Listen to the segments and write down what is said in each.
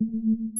Thank you.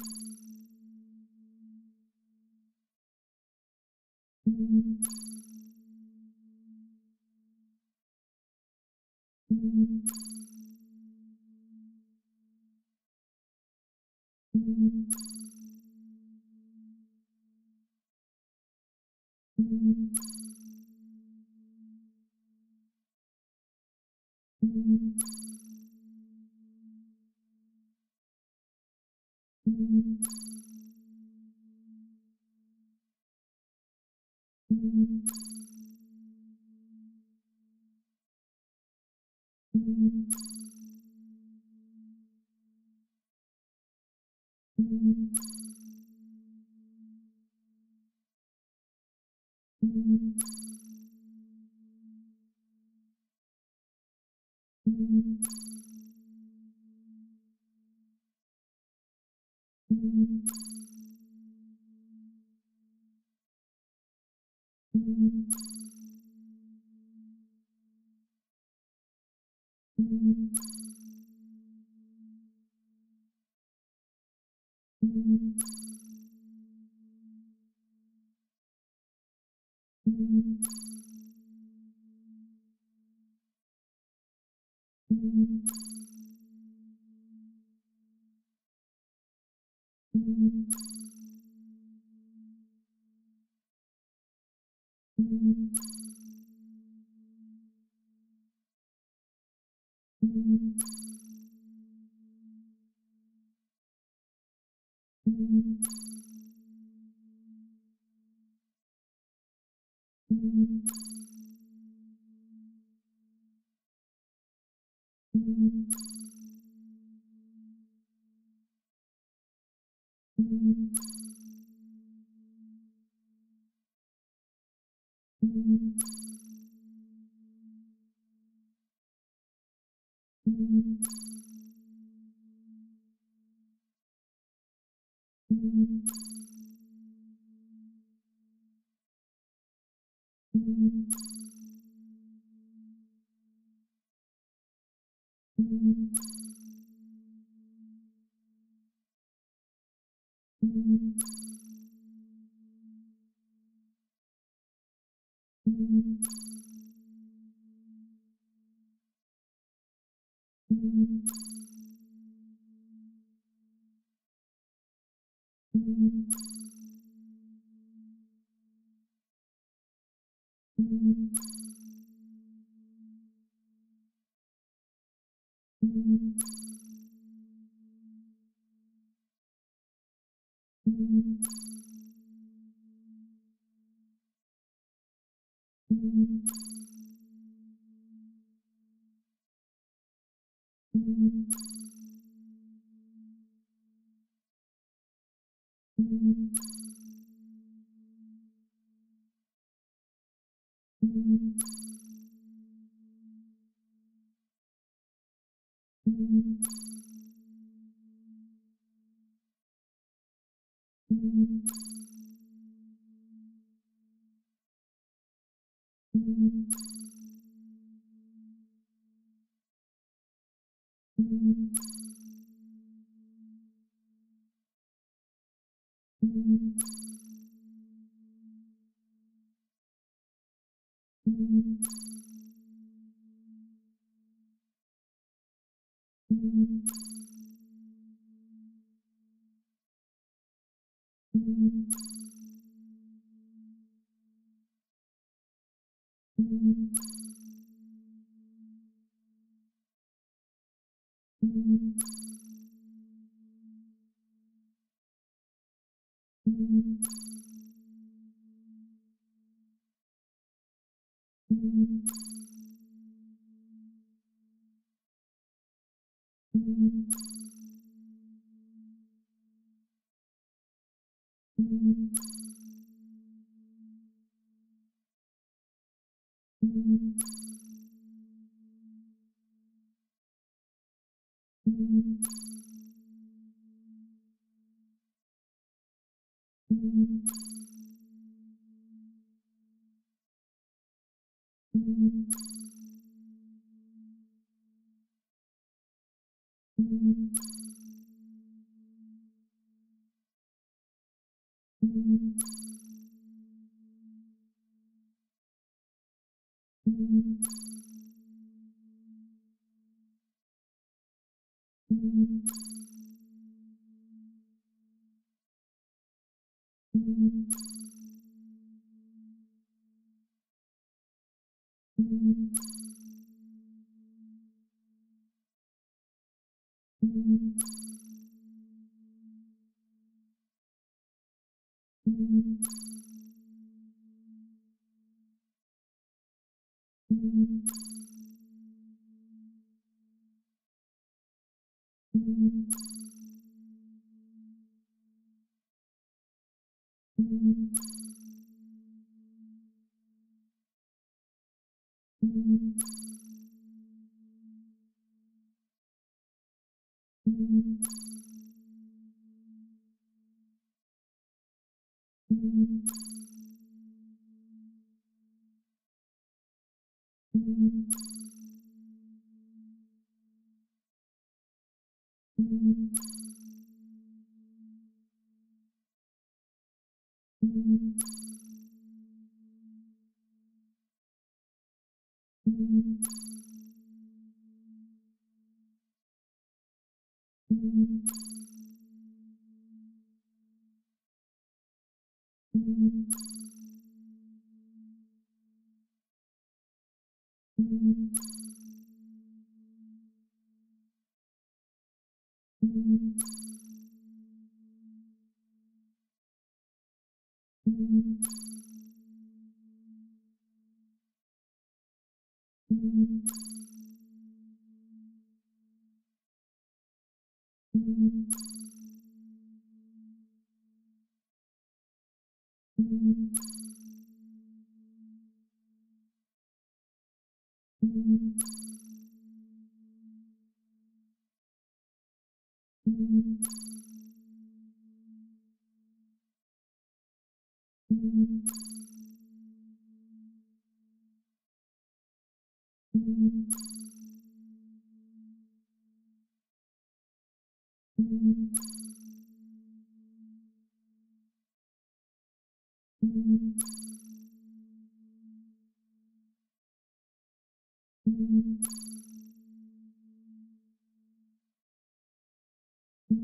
Thank you.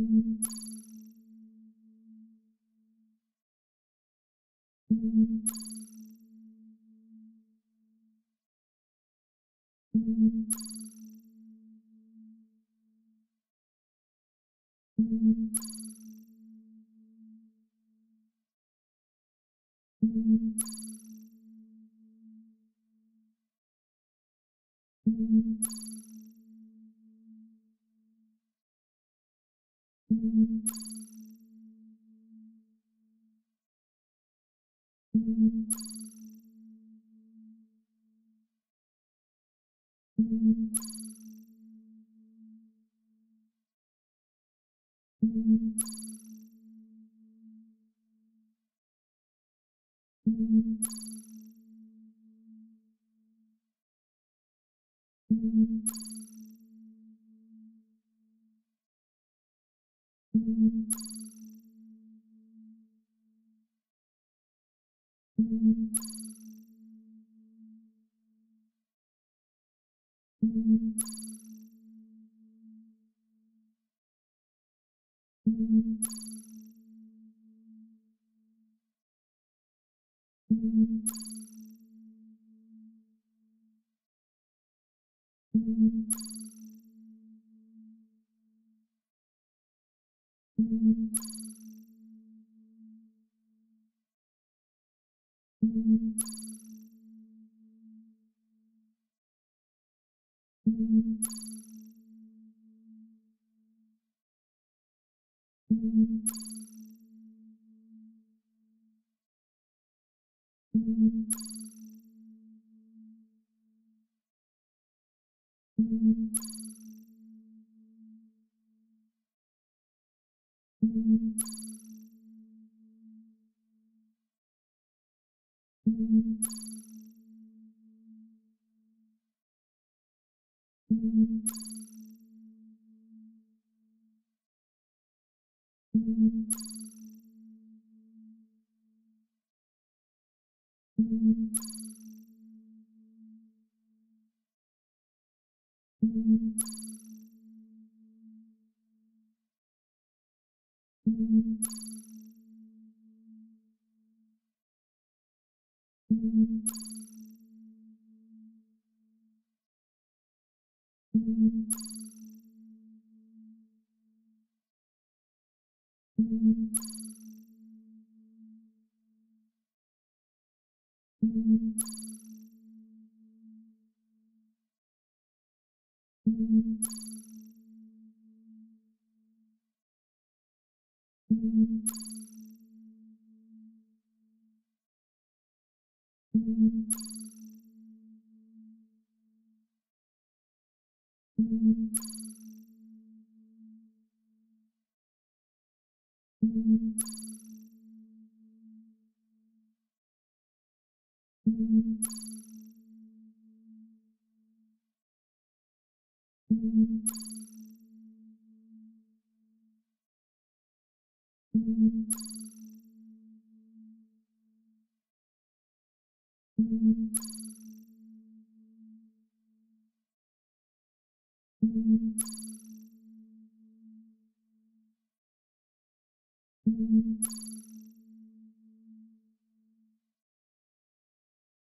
Thank you.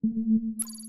Thank mm. you.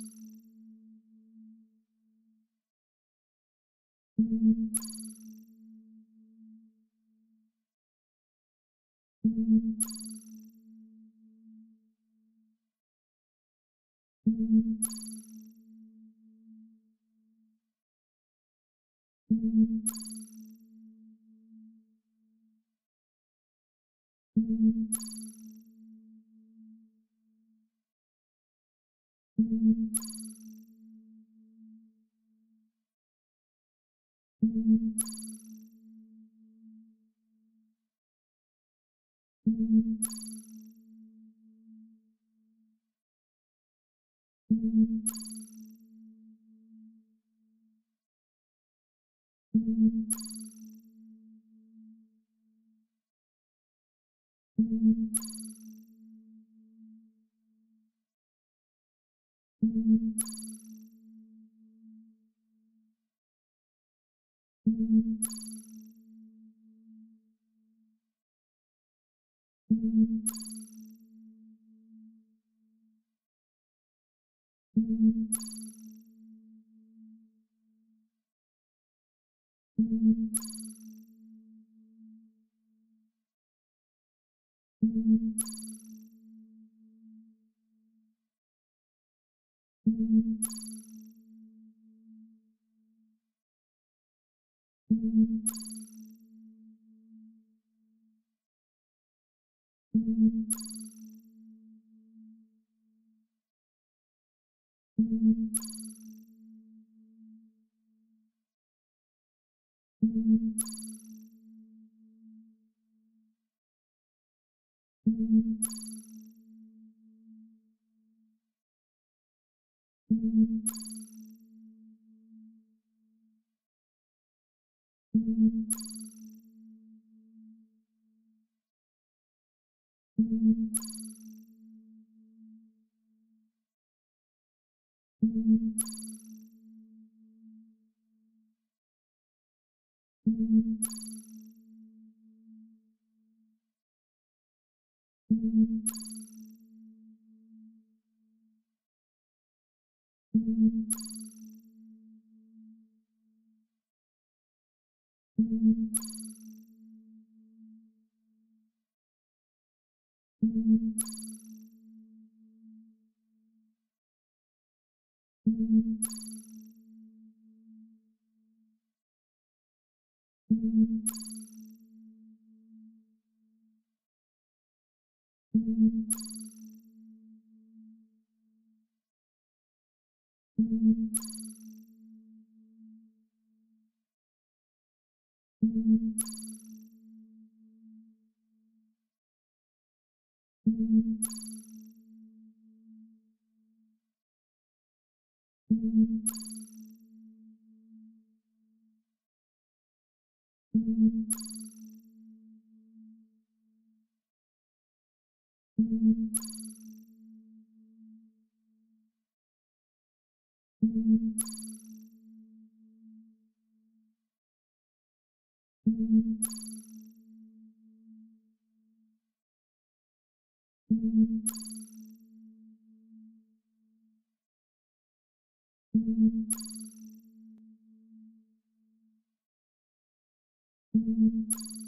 Thank mm. you.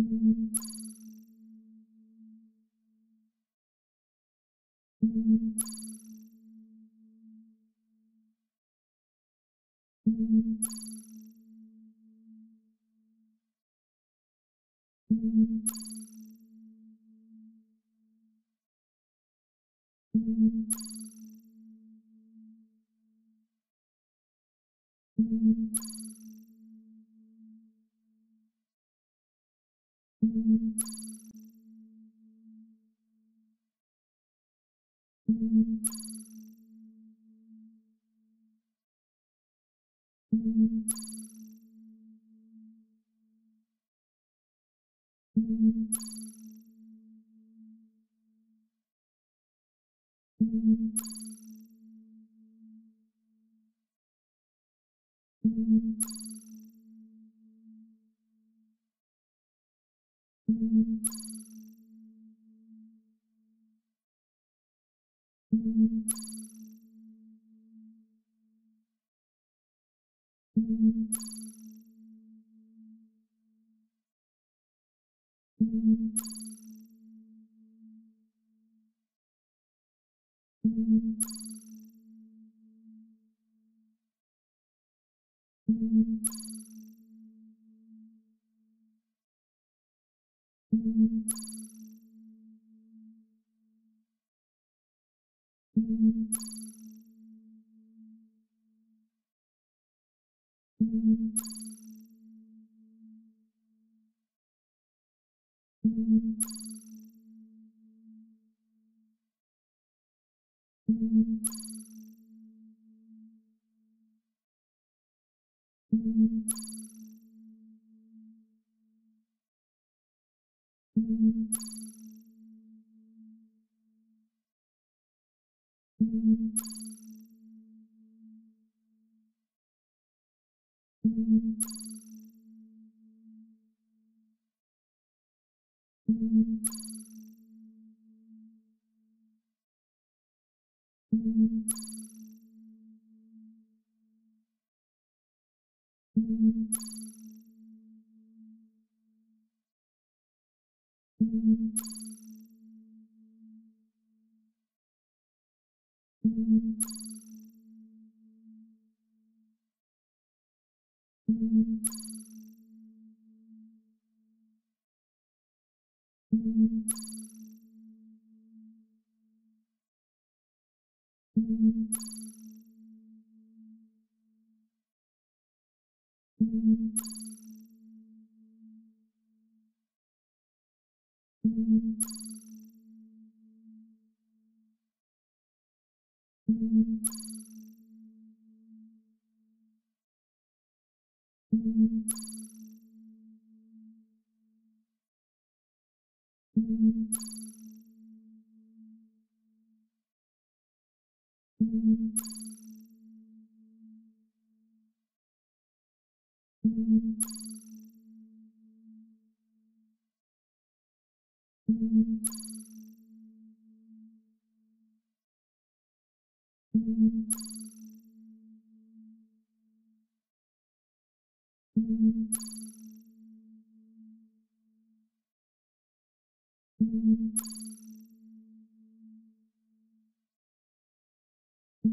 Thank you.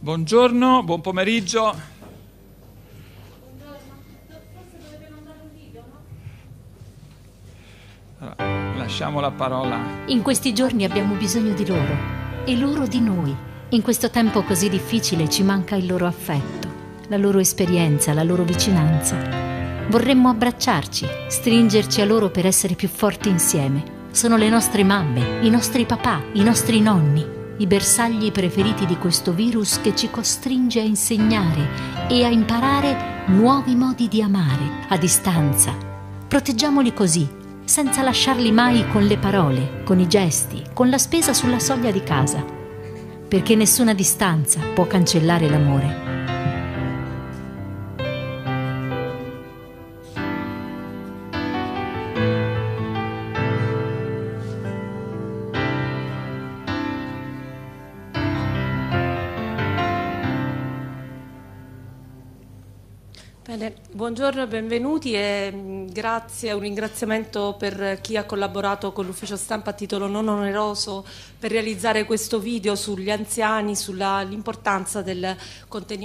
Buongiorno, buon pomeriggio. Allora, lasciamo la parola. In questi giorni abbiamo bisogno di loro e loro di noi. In questo tempo così difficile ci manca il loro affetto, la loro esperienza, la loro vicinanza. Vorremmo abbracciarci, stringerci a loro per essere più forti insieme sono le nostre mamme, i nostri papà, i nostri nonni, i bersagli preferiti di questo virus che ci costringe a insegnare e a imparare nuovi modi di amare a distanza. Proteggiamoli così, senza lasciarli mai con le parole, con i gesti, con la spesa sulla soglia di casa, perché nessuna distanza può cancellare l'amore. Buongiorno, benvenuti e mm, grazie, un ringraziamento per chi ha collaborato con l'ufficio stampa a titolo non oneroso per realizzare questo video sugli anziani, sull'importanza del,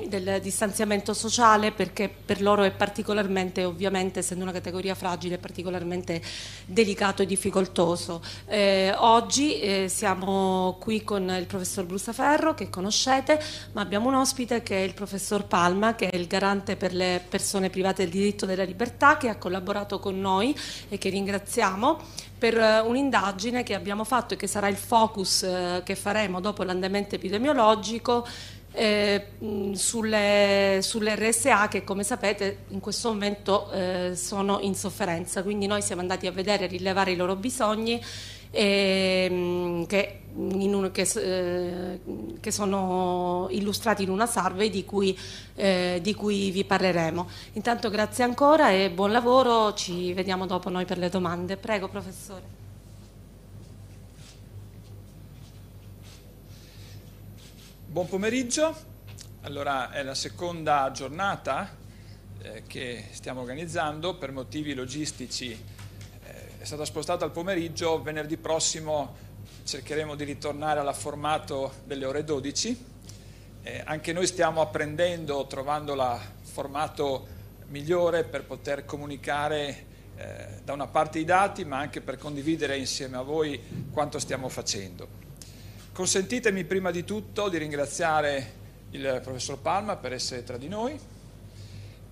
del, distanziamento sociale perché per loro è particolarmente, ovviamente essendo una categoria fragile, particolarmente delicato e difficoltoso. Eh, oggi eh, siamo qui con il professor Brusaferro che conoscete, ma abbiamo un ospite che è il professor Palma che è il garante per le persone private del diritto della libertà che ha collaborato collaborato con noi e che ringraziamo per eh, un'indagine che abbiamo fatto e che sarà il focus eh, che faremo dopo l'andamento epidemiologico eh, sulle, RSA che come sapete in questo momento eh, sono in sofferenza, quindi noi siamo andati a vedere, e rilevare i loro bisogni eh, che, un, che, eh, che, sono illustrati in una survey di cui, eh, di cui vi parleremo. Intanto grazie ancora e buon lavoro, ci vediamo dopo noi per le domande. Prego professore. Buon pomeriggio, allora è la seconda giornata eh, che stiamo organizzando, per motivi logistici eh, è stata spostata al pomeriggio, venerdì prossimo cercheremo di ritornare al formato delle ore 12, eh, anche noi stiamo apprendendo, trovando il formato migliore per poter comunicare eh, da una parte i dati ma anche per condividere insieme a voi quanto stiamo facendo. Consentitemi prima di tutto di ringraziare il professor Palma per essere tra di noi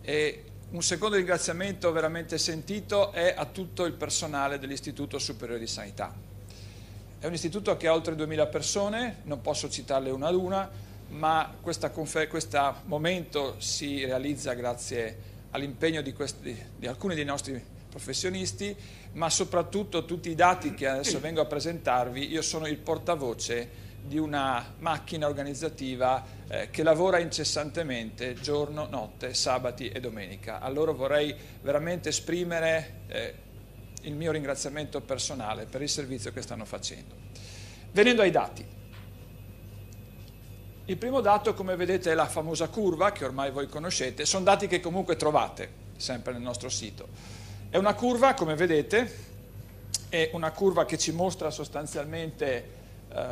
e un secondo ringraziamento veramente sentito è a tutto il personale dell'Istituto Superiore di Sanità. È un istituto che ha oltre 2000 persone, non posso citarle una ad una, ma questo momento si realizza grazie all'impegno di, di, alcuni dei nostri professionisti, ma soprattutto tutti i dati che adesso mm. vengo a presentarvi, io sono il portavoce di una macchina organizzativa eh, che lavora incessantemente giorno, notte, sabati e domenica. A loro vorrei veramente esprimere eh, il mio ringraziamento personale per il servizio che stanno facendo. Venendo ai dati. Il primo dato, come vedete, è la famosa curva che ormai voi conoscete, sono dati che comunque trovate sempre nel nostro sito. È una curva, come vedete, è una curva che ci mostra sostanzialmente eh,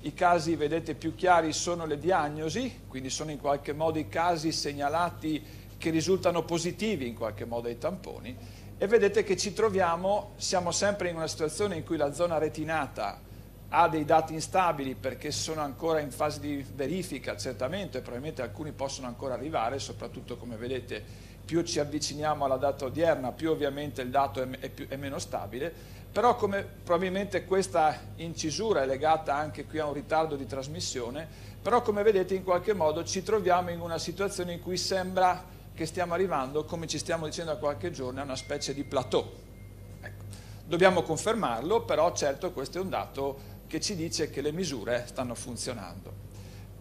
i casi, vedete, più chiari sono le diagnosi, quindi sono in qualche modo i casi segnalati che risultano positivi in qualche modo ai tamponi e vedete che ci troviamo, siamo sempre in una situazione in cui la zona retinata ha dei dati instabili perché sono ancora in fase di verifica, certamente, probabilmente alcuni possono ancora arrivare, soprattutto come vedete più ci avviciniamo alla data odierna, più ovviamente il dato è, è, più, è meno stabile, però come probabilmente questa incisura è legata anche qui a un ritardo di trasmissione, però come vedete in qualche modo ci troviamo in una situazione in cui sembra che stiamo arrivando, come ci stiamo dicendo da qualche giorno, a una specie di plateau. Ecco. Dobbiamo confermarlo, però certo questo è un dato che ci dice che le misure stanno funzionando.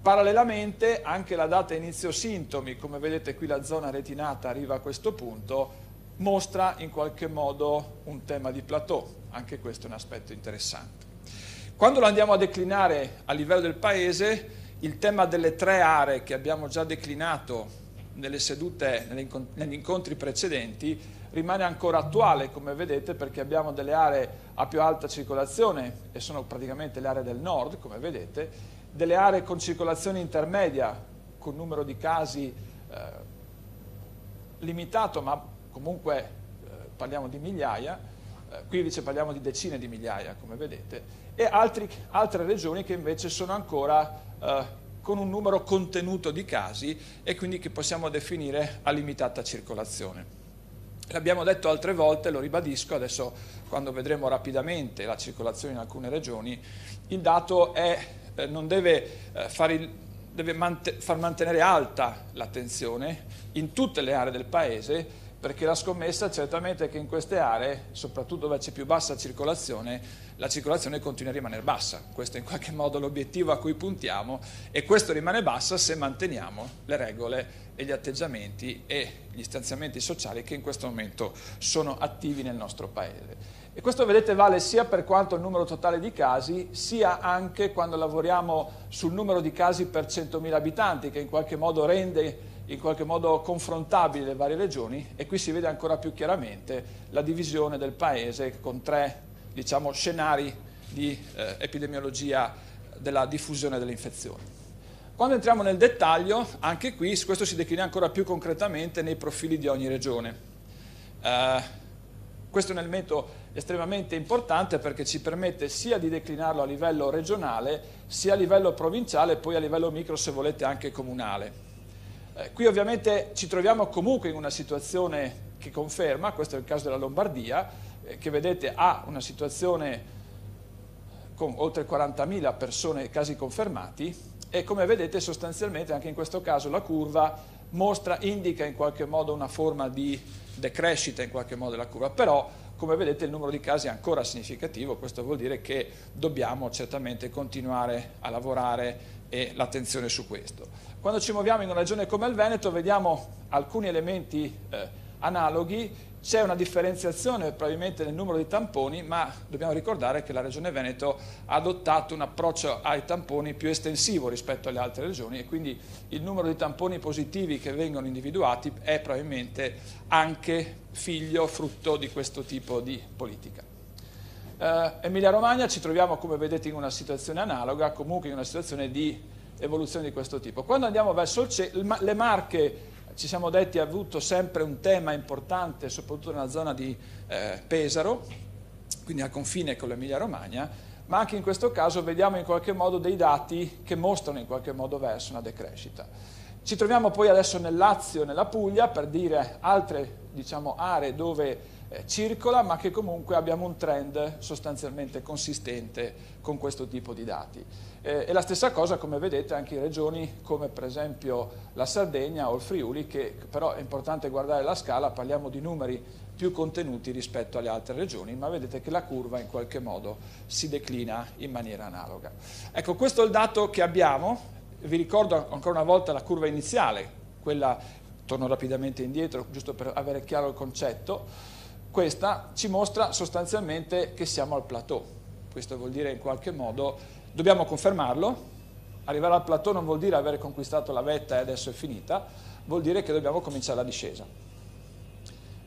Parallelamente anche la data inizio sintomi, come vedete qui la zona retinata arriva a questo punto, mostra in qualche modo un tema di plateau, anche questo è un aspetto interessante. Quando lo andiamo a declinare a livello del paese, il tema delle tre aree che abbiamo già declinato nelle sedute, negli incontri precedenti, rimane ancora attuale, come vedete, perché abbiamo delle aree a più alta circolazione e sono praticamente le aree del nord, come vedete, delle aree con circolazione intermedia, con numero di casi eh, limitato, ma comunque eh, parliamo di migliaia, eh, qui invece parliamo di decine di migliaia, come vedete, e altri, altre regioni che invece sono ancora eh, con un numero contenuto di casi e quindi che possiamo definire a limitata circolazione. L'abbiamo detto altre volte, lo ribadisco, adesso quando vedremo rapidamente la circolazione in alcune regioni, il dato è eh, non deve, eh, far, il, deve mant far mantenere alta l'attenzione in tutte le aree del paese perché la scommessa certamente è che in queste aree, soprattutto dove c'è più bassa circolazione, la circolazione continua a rimanere bassa. Questo è in qualche modo l'obiettivo a cui puntiamo e questo rimane bassa se manteniamo le regole e gli atteggiamenti e gli stanziamenti sociali che in questo momento sono attivi nel nostro Paese. E questo vedete vale sia per quanto il numero totale di casi, sia anche quando lavoriamo sul numero di casi per 100.000 abitanti, che in qualche modo rende in qualche modo confrontabili le varie regioni e qui si vede ancora più chiaramente la divisione del paese con tre diciamo, scenari di eh, epidemiologia della diffusione delle infezioni. Quando entriamo nel dettaglio, anche qui questo si declina ancora più concretamente nei profili di ogni regione. Eh, questo è un elemento estremamente importante perché ci permette sia di declinarlo a livello regionale, sia a livello provinciale e poi a livello micro se volete anche comunale. Eh, qui ovviamente ci troviamo comunque in una situazione che conferma, questo è il caso della Lombardia, eh, che vedete ha una situazione con oltre 40.000 persone casi confermati e come vedete sostanzialmente anche in questo caso la curva mostra, indica in qualche modo una forma di decrescita in qualche modo della curva, però come vedete il numero di casi è ancora significativo, questo vuol dire che dobbiamo certamente continuare a lavorare e l'attenzione su questo. Quando ci muoviamo in una regione come il Veneto vediamo alcuni elementi eh, analoghi c'è una differenziazione probabilmente nel numero di tamponi, ma dobbiamo ricordare che la Regione Veneto ha adottato un approccio ai tamponi più estensivo rispetto alle altre regioni e quindi il numero di tamponi positivi che vengono individuati è probabilmente anche figlio, frutto di questo tipo di politica. Eh, Emilia Romagna ci troviamo, come vedete, in una situazione analoga, comunque in una situazione di evoluzione di questo tipo. Quando andiamo verso il cielo, le marche ci siamo detti ha avuto sempre un tema importante, soprattutto nella zona di eh, Pesaro, quindi al confine con l'Emilia Romagna, ma anche in questo caso vediamo in qualche modo dei dati che mostrano in qualche modo verso una decrescita. Ci troviamo poi adesso nel Lazio e nella Puglia per dire altre diciamo, aree dove eh, circola, ma che comunque abbiamo un trend sostanzialmente consistente con questo tipo di dati. Eh, e la stessa cosa, come vedete, anche in regioni come per esempio la Sardegna o il Friuli, che però è importante guardare la scala, parliamo di numeri più contenuti rispetto alle altre regioni, ma vedete che la curva in qualche modo si declina in maniera analoga. Ecco, questo è il dato che abbiamo, vi ricordo ancora una volta la curva iniziale, quella, torno rapidamente indietro, giusto per avere chiaro il concetto, questa ci mostra sostanzialmente che siamo al plateau, questo vuol dire in qualche modo Dobbiamo confermarlo. Arrivare al plateau non vuol dire aver conquistato la vetta e adesso è finita, vuol dire che dobbiamo cominciare la discesa.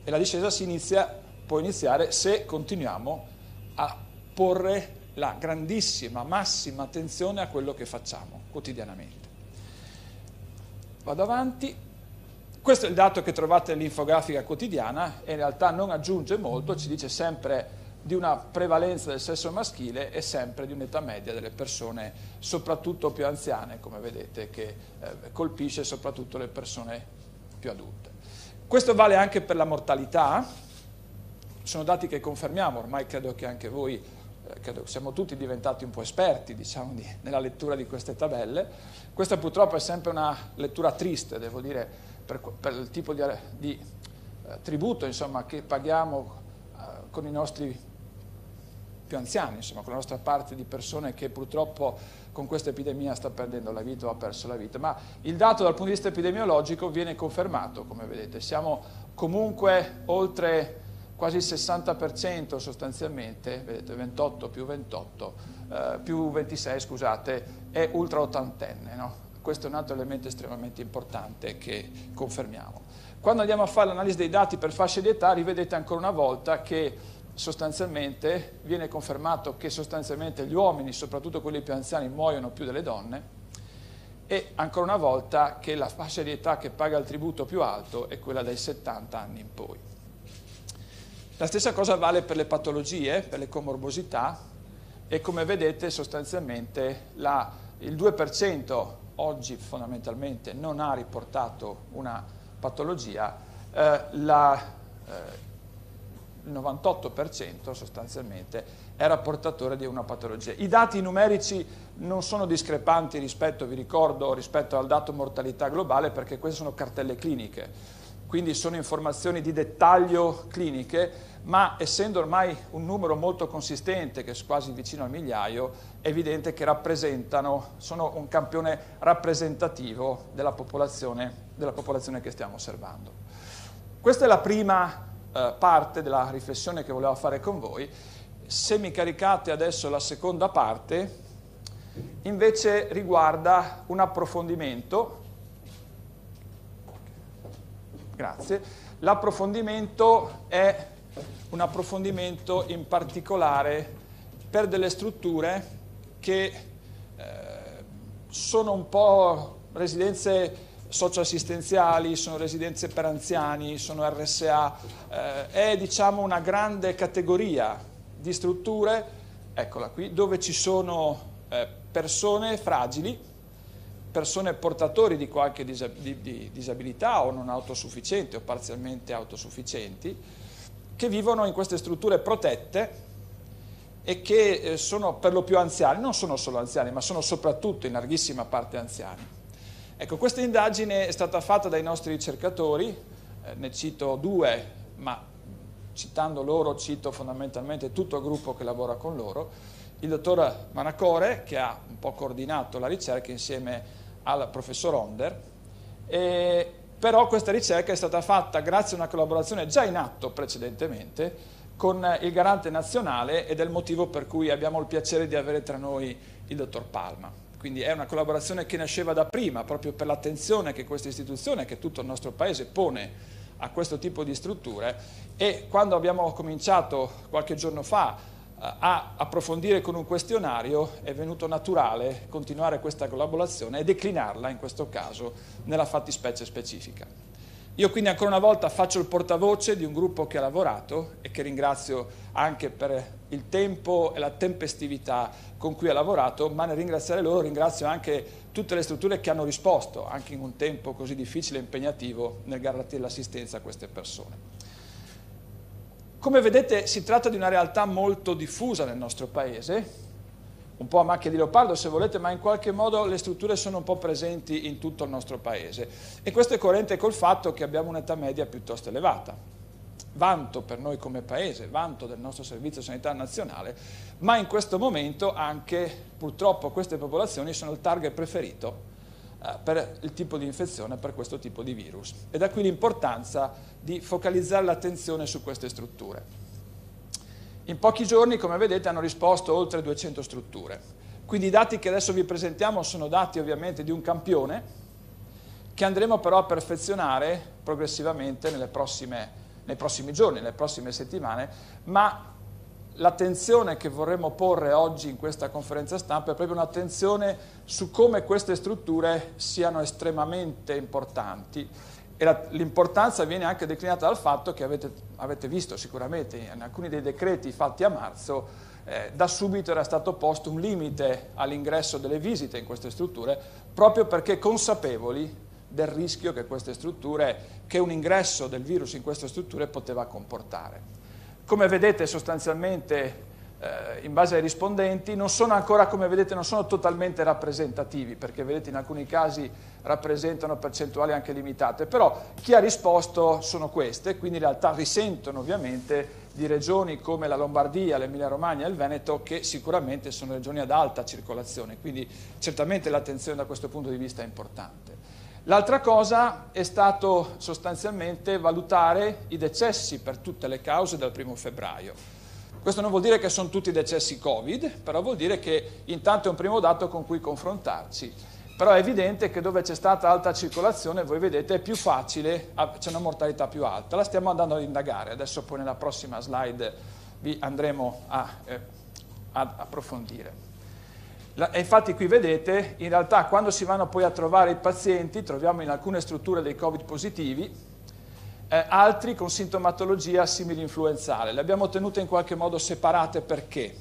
E la discesa si inizia, può iniziare se continuiamo a porre la grandissima, massima attenzione a quello che facciamo quotidianamente. Vado avanti. Questo è il dato che trovate nell'infografica quotidiana e in realtà non aggiunge molto, ci dice sempre di una prevalenza del sesso maschile e sempre di un'età media delle persone soprattutto più anziane, come vedete, che eh, colpisce soprattutto le persone più adulte. Questo vale anche per la mortalità, sono dati che confermiamo, ormai credo che anche voi, eh, credo siamo tutti diventati un po' esperti diciamo, di, nella lettura di queste tabelle, questa purtroppo è sempre una lettura triste, devo dire, per, per il tipo di, di eh, tributo insomma, che paghiamo eh, con i nostri più anziani, insomma, con la nostra parte di persone che purtroppo con questa epidemia sta perdendo la vita o ha perso la vita, ma il dato dal punto di vista epidemiologico viene confermato, come vedete, siamo comunque oltre quasi il 60% sostanzialmente, vedete 28 più 28, eh, più 26 scusate, è ultra ottantenne, no? questo è un altro elemento estremamente importante che confermiamo. Quando andiamo a fare l'analisi dei dati per fasce di età, rivedete ancora una volta che sostanzialmente viene confermato che sostanzialmente gli uomini, soprattutto quelli più anziani, muoiono più delle donne e ancora una volta che la fascia di età che paga il tributo più alto è quella dai 70 anni in poi. La stessa cosa vale per le patologie, per le comorbosità e come vedete sostanzialmente la, il 2% oggi fondamentalmente non ha riportato una patologia, eh, la, eh, il 98% sostanzialmente era portatore di una patologia. I dati numerici non sono discrepanti rispetto, vi ricordo, rispetto al dato mortalità globale perché queste sono cartelle cliniche, quindi sono informazioni di dettaglio cliniche, ma essendo ormai un numero molto consistente, che è quasi vicino al migliaio, è evidente che rappresentano, sono un campione rappresentativo della popolazione, della popolazione che stiamo osservando. Questa è la prima eh, parte della riflessione che volevo fare con voi. Se mi caricate adesso la seconda parte, invece riguarda un approfondimento. Grazie. L'approfondimento è un approfondimento in particolare per delle strutture che eh, sono un po' residenze socioassistenziali, sono residenze per anziani, sono RSA, eh, è diciamo una grande categoria di strutture, eccola qui, dove ci sono eh, persone fragili, persone portatori di qualche disab di, di disabilità o non autosufficienti o parzialmente autosufficienti, che vivono in queste strutture protette e che eh, sono per lo più anziani, non sono solo anziani, ma sono soprattutto in larghissima parte anziani. Ecco, questa indagine è stata fatta dai nostri ricercatori, eh, ne cito due, ma citando loro cito fondamentalmente tutto il gruppo che lavora con loro, il dottor Manacore che ha un po' coordinato la ricerca insieme al professor Onder, e, però questa ricerca è stata fatta grazie a una collaborazione già in atto precedentemente con il garante nazionale ed è il motivo per cui abbiamo il piacere di avere tra noi il dottor Palma quindi è una collaborazione che nasceva da prima, proprio per l'attenzione che questa istituzione, che tutto il nostro Paese pone a questo tipo di strutture e quando abbiamo cominciato qualche giorno fa eh, a approfondire con un questionario è venuto naturale continuare questa collaborazione e declinarla in questo caso nella fattispecie specifica. Io quindi ancora una volta faccio il portavoce di un gruppo che ha lavorato e che ringrazio anche per il tempo e la tempestività con cui ha lavorato, ma nel ringraziare loro ringrazio anche tutte le strutture che hanno risposto, anche in un tempo così difficile e impegnativo, nel garantire l'assistenza a queste persone. Come vedete si tratta di una realtà molto diffusa nel nostro Paese, un po' a macchia di leopardo se volete, ma in qualche modo le strutture sono un po' presenti in tutto il nostro paese. E questo è coerente col fatto che abbiamo un'età media piuttosto elevata. Vanto per noi come paese, vanto del nostro servizio sanitario nazionale, ma in questo momento anche purtroppo queste popolazioni sono il target preferito eh, per il tipo di infezione, per questo tipo di virus. E da qui l'importanza di focalizzare l'attenzione su queste strutture. In pochi giorni, come vedete, hanno risposto oltre 200 strutture. Quindi i dati che adesso vi presentiamo sono dati ovviamente di un campione che andremo però a perfezionare progressivamente prossime, nei prossimi giorni, nelle prossime settimane, ma l'attenzione che vorremmo porre oggi in questa conferenza stampa è proprio un'attenzione su come queste strutture siano estremamente importanti e la, l'importanza viene anche declinata dal fatto che avete, avete, visto sicuramente in alcuni dei decreti fatti a marzo, eh, da subito era stato posto un limite all'ingresso delle visite in queste strutture, proprio perché consapevoli del rischio che, che un ingresso del virus in queste strutture poteva comportare. Come vedete sostanzialmente eh, in base ai rispondenti non sono ancora, come vedete, non sono totalmente rappresentativi, perché vedete in alcuni casi rappresentano percentuali anche limitate, però chi ha risposto sono queste, quindi in realtà risentono ovviamente di regioni come la Lombardia, l'Emilia Romagna e il Veneto che sicuramente sono regioni ad alta circolazione, quindi certamente l'attenzione da questo punto di vista è importante. L'altra cosa è stato sostanzialmente valutare i decessi per tutte le cause dal primo febbraio. Questo non vuol dire che sono tutti decessi Covid, però vuol dire che intanto è un primo dato con cui confrontarci però è evidente che dove c'è stata alta circolazione, voi vedete, è più facile, ah, c'è una mortalità più alta. La stiamo andando ad indagare, adesso poi nella prossima slide vi andremo a, eh, ad approfondire. La, infatti qui vedete, in realtà quando si vanno poi a trovare i pazienti, troviamo in alcune strutture dei covid positivi, eh, altri con sintomatologia simile influenzale. Le abbiamo tenute in qualche modo separate perché?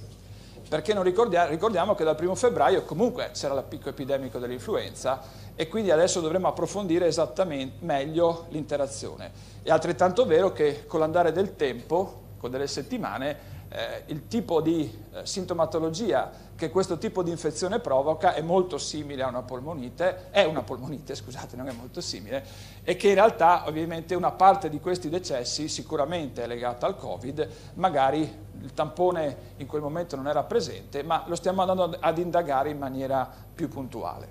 perché ricordia ricordiamo che dal primo febbraio comunque c'era il picco epidemico dell'influenza e quindi adesso dovremo approfondire esattamente meglio l'interazione. È altrettanto vero che con l'andare del tempo, con delle settimane, eh, il tipo di eh, sintomatologia che questo tipo di infezione provoca è molto simile a una polmonite, è una polmonite, scusate, non è molto simile, e che in realtà ovviamente una parte di questi decessi sicuramente è legata al Covid, magari il tampone in quel momento non era presente, ma lo stiamo andando ad indagare in maniera più puntuale.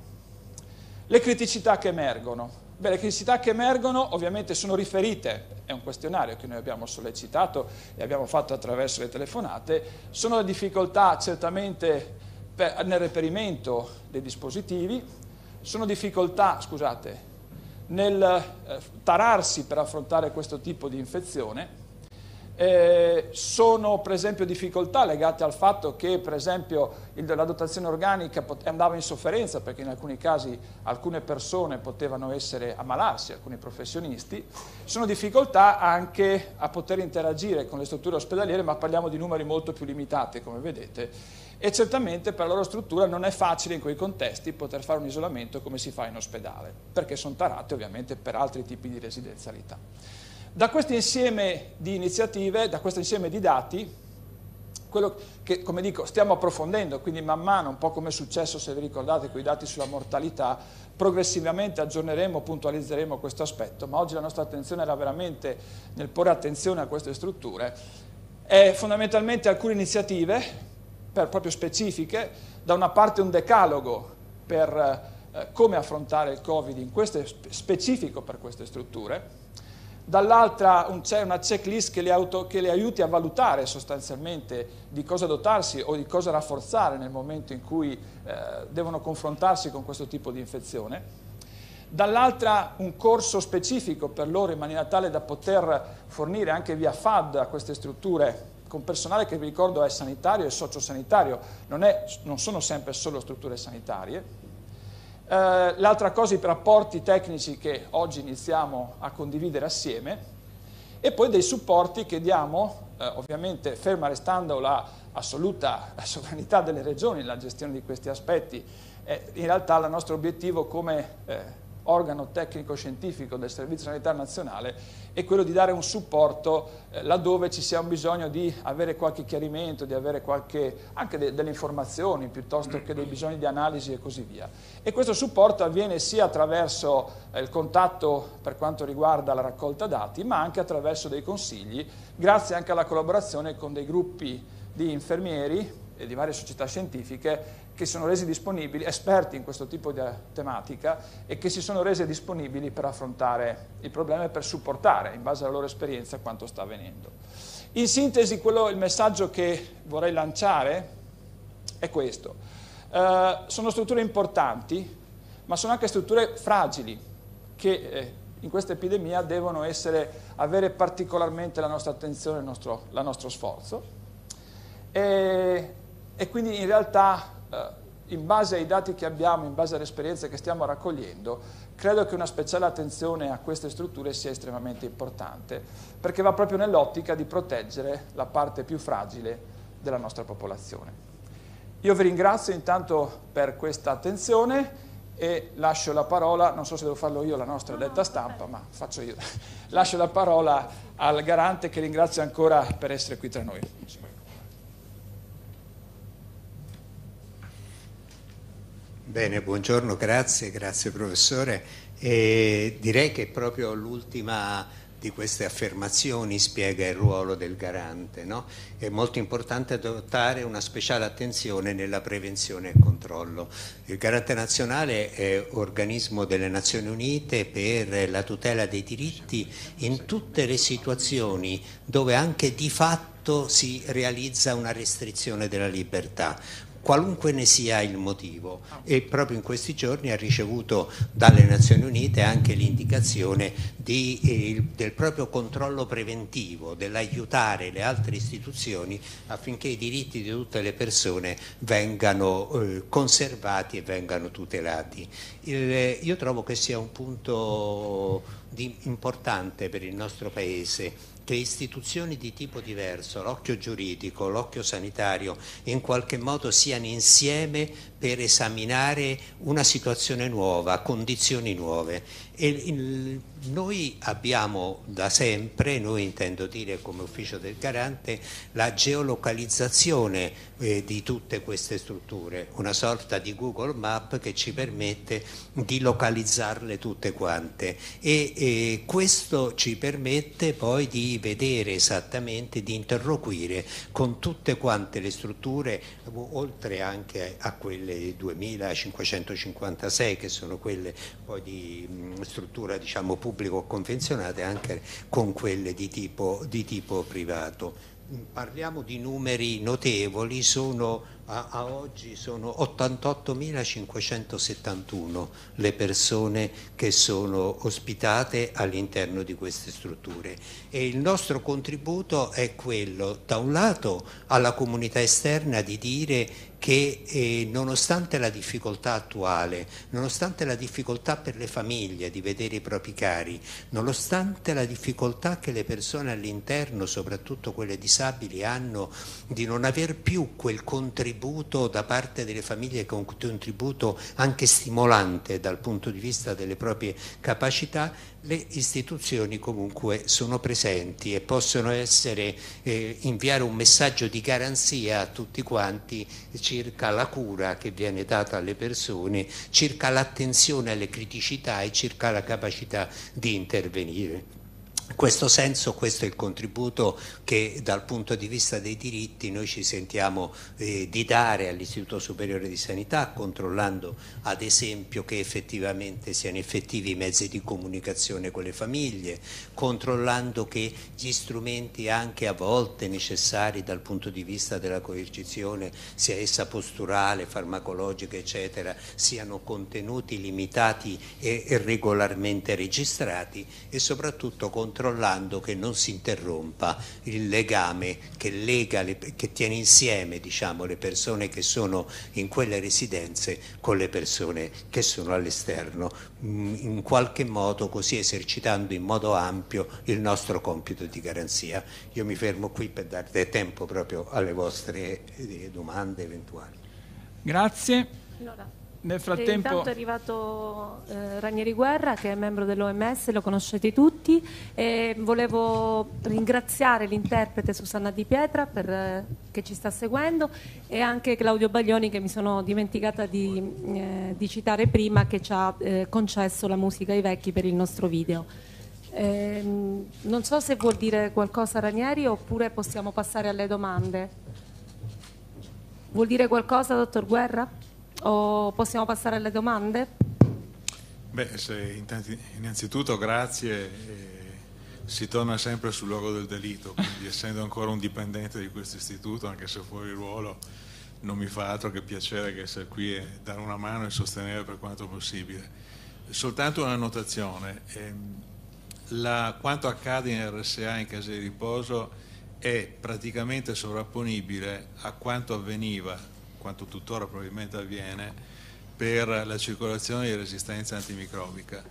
Le criticità che emergono. Beh, le criticità che emergono ovviamente sono riferite, è un questionario che noi abbiamo sollecitato e abbiamo fatto attraverso le telefonate, sono le difficoltà certamente per, nel reperimento dei dispositivi, sono difficoltà, scusate, nel eh, tararsi per affrontare questo tipo di infezione, eh, sono per esempio difficoltà legate al fatto che per esempio il, la dotazione organica andava in sofferenza perché in alcuni casi alcune persone potevano essere ammalarsi, alcuni professionisti, sono difficoltà anche a poter interagire con le strutture ospedaliere ma parliamo di numeri molto più limitati come vedete e certamente per la loro struttura non è facile in quei contesti poter fare un isolamento come si fa in ospedale perché sono tarate ovviamente per altri tipi di residenzialità. Da questo insieme di iniziative, da questo insieme di dati, quello che, come dico, stiamo approfondendo, quindi man mano, un po' come è successo, se vi ricordate, con i dati sulla mortalità, progressivamente aggiorneremo, puntualizzeremo questo aspetto, ma oggi la nostra attenzione era veramente nel porre attenzione a queste strutture, è fondamentalmente alcune iniziative, per proprio specifiche, da una parte un decalogo per eh, come affrontare il Covid in queste, specifico per queste strutture, dall'altra c'è una checklist che le, auto, che le, aiuti a valutare sostanzialmente di cosa dotarsi o di cosa rafforzare nel momento in cui eh, devono confrontarsi con questo tipo di infezione. Dall'altra un corso specifico per loro in maniera tale da poter fornire anche via FAD a queste strutture con personale che vi ricordo è sanitario e sociosanitario, non, è, non sono sempre solo strutture sanitarie eh, l'altra cosa i rapporti tecnici che oggi iniziamo a condividere assieme e poi dei supporti che diamo, eh, ovviamente ferma restando la assoluta sovranità delle regioni nella gestione di questi aspetti. Eh, in realtà il nostro obiettivo come eh, organo tecnico-scientifico del Servizio Sanitario Nazionale è quello di dare un supporto eh, laddove ci sia un bisogno di avere qualche chiarimento, di avere qualche, anche de delle informazioni piuttosto che dei bisogni di analisi e così via. E questo supporto avviene sia attraverso eh, il contatto per quanto riguarda la raccolta dati, ma anche attraverso dei consigli, grazie anche alla collaborazione con dei gruppi di infermieri e di varie società scientifiche che si sono resi disponibili, esperti in questo tipo di tematica e che si sono rese disponibili per affrontare il problema e per supportare, in base alla loro esperienza, quanto sta avvenendo. In sintesi, quello, il messaggio che vorrei lanciare è questo. Eh, sono strutture importanti, ma sono anche strutture fragili che eh, in questa epidemia devono essere, avere particolarmente la nostra attenzione, il nostro, il nostro sforzo. E, e quindi in realtà eh, in base ai dati che abbiamo, in base alle esperienze che stiamo raccogliendo, credo che una speciale attenzione a queste strutture sia estremamente importante, perché va proprio nell'ottica di proteggere la parte più fragile della nostra popolazione. Io vi ringrazio intanto per questa attenzione e lascio la parola, non so se devo farlo io la nostra no, detta stampa, ma faccio io, lascio la parola al garante che ringrazio ancora per essere qui tra noi. Bene, buongiorno, grazie, grazie professore. E direi che proprio l'ultima di queste affermazioni spiega il ruolo del garante. No? È molto importante adottare una speciale attenzione nella prevenzione e controllo. Il garante nazionale è organismo delle Nazioni Unite per la tutela dei diritti in tutte le situazioni dove anche di fatto si realizza una restrizione della libertà qualunque ne sia il motivo e proprio in questi giorni ha ricevuto dalle Nazioni Unite anche l'indicazione eh, del proprio controllo preventivo, dell'aiutare le altre istituzioni affinché i diritti di tutte le persone vengano eh, conservati e vengano tutelati. Il, eh, io trovo che sia un punto di, importante per il nostro Paese che istituzioni di tipo diverso, l'occhio giuridico, l'occhio sanitario, in qualche modo siano insieme per esaminare una situazione nuova, condizioni nuove. Il, noi abbiamo da sempre, noi intendo dire come ufficio del garante, la geolocalizzazione eh, di tutte queste strutture, una sorta di Google Map che ci permette di localizzarle tutte quante e, e questo ci permette poi di vedere esattamente, di interloquire con tutte quante le strutture, oltre anche a quelle quelle 2556 che sono quelle poi di struttura diciamo, pubblico convenzionate anche con quelle di tipo, di tipo privato parliamo di numeri notevoli, sono, a, a, oggi sono 88.571 le persone che sono ospitate all'interno di queste strutture e il nostro contributo è quello, da un lato, alla comunità esterna di dire che eh, nonostante la difficoltà attuale, nonostante la difficoltà per le famiglie di vedere i propri cari, nonostante la difficoltà che le persone all'interno, soprattutto quelle disabili, hanno di non aver più quel contributo da parte delle famiglie, che è un contributo anche stimolante dal punto di vista delle proprie capacità, le istituzioni comunque sono presenti e possono essere, eh, inviare un messaggio di garanzia a tutti quanti circa la cura che viene data alle persone, circa l'attenzione alle criticità e circa la capacità di intervenire. In questo senso questo è il contributo che dal punto di vista dei diritti noi ci sentiamo eh, di dare all'Istituto Superiore di Sanità controllando ad esempio che effettivamente siano effettivi i mezzi di comunicazione con le famiglie, controllando che gli strumenti anche a volte necessari dal punto di vista della coercizione, sia essa posturale, farmacologica eccetera, siano contenuti limitati e regolarmente registrati e soprattutto controllando controllando che non si interrompa il legame che lega, le, che tiene insieme diciamo, le persone che sono in quelle residenze con le persone che sono all'esterno, mm, in qualche modo così esercitando in modo ampio il nostro compito di garanzia. Io mi fermo qui per dare tempo proprio alle vostre eh, domande eventuali. Grazie. Allora. Nel frattempo... Intanto è arrivato eh, Ranieri Guerra che è membro dell'OMS, lo conoscete tutti e volevo ringraziare l'interprete Susanna Di Pietra per, eh, che ci sta seguendo e anche Claudio Baglioni che mi sono dimenticata di, eh, di citare prima che ci ha eh, concesso la musica ai vecchi per il nostro video. Ehm, non so se vuol dire qualcosa Ranieri oppure possiamo passare alle domande. Vuol dire qualcosa, dottor Guerra? O possiamo passare alle domande? Beh, se, innanzitutto grazie, eh, si torna sempre sul luogo del delitto, quindi essendo ancora un dipendente di questo istituto, anche se fuori ruolo, non mi fa altro che piacere che essere qui e dare una mano e sostenere per quanto possibile. Soltanto una notazione, ehm, la, quanto accade in RSA in case di riposo è praticamente sovrapponibile a quanto avveniva quanto tuttora probabilmente avviene, per la circolazione di resistenza antimicrobica.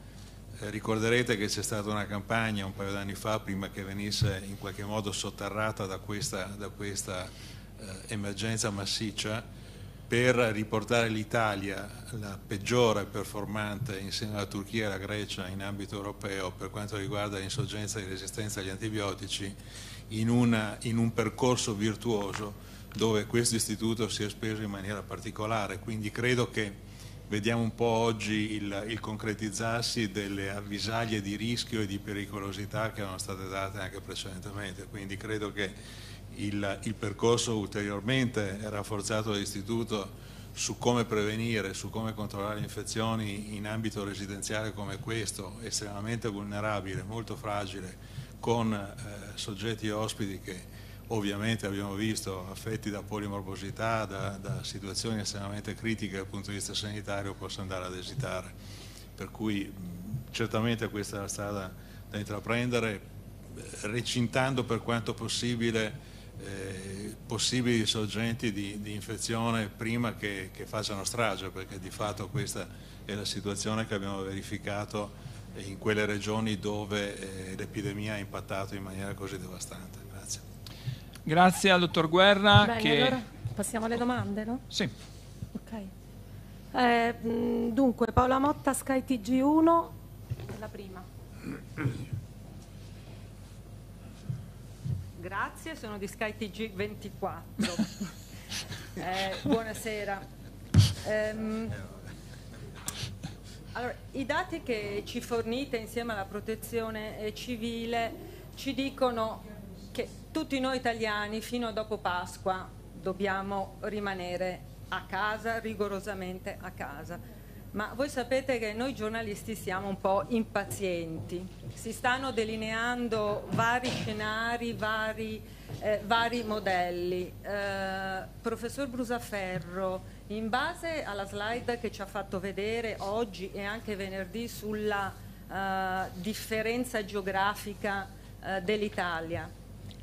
Eh, ricorderete che c'è stata una campagna un paio d'anni fa, prima che venisse in qualche modo sotterrata da questa, da questa eh, emergenza massiccia, per riportare l'Italia, la peggiore performante insieme alla Turchia e alla Grecia in ambito europeo per quanto riguarda l'insorgenza di resistenza agli antibiotici, in, una, in un percorso virtuoso dove questo istituto si è speso in maniera particolare, quindi credo che vediamo un po' oggi il, il, concretizzarsi delle avvisaglie di rischio e di pericolosità che erano state date anche precedentemente, quindi credo che il, il percorso ulteriormente rafforzato dall'istituto su come prevenire, su come controllare le infezioni in ambito residenziale come questo, estremamente vulnerabile, molto fragile, con eh, soggetti ospiti che ovviamente abbiamo visto affetti da polimorbosità, da, da, situazioni estremamente critiche dal punto di vista sanitario possa andare ad esitare. Per cui certamente questa è la strada da intraprendere, eh, recintando per quanto possibile eh, possibili sorgenti di, di infezione prima che, che, facciano strage, perché di fatto questa è la situazione che abbiamo verificato in quelle regioni dove eh, l'epidemia ha impattato in maniera così devastante. Grazie. Grazie al dottor Guerra. Bene, che... allora passiamo alle domande, no? Sì. Ok. Eh, dunque, Paola Motta, Sky TG1, la prima. Grazie, sono di Sky TG24. eh, buonasera. Um, allora, I dati che ci fornite insieme alla protezione eh, civile ci dicono tutti noi italiani fino a dopo Pasqua dobbiamo rimanere a casa, rigorosamente a casa. Ma voi sapete che noi giornalisti siamo un po' impazienti, si stanno delineando vari scenari, vari, eh, vari modelli. Eh, professor Brusaferro, in base alla slide che ci ha fatto vedere oggi e anche venerdì sulla eh, differenza geografica eh, dell'Italia,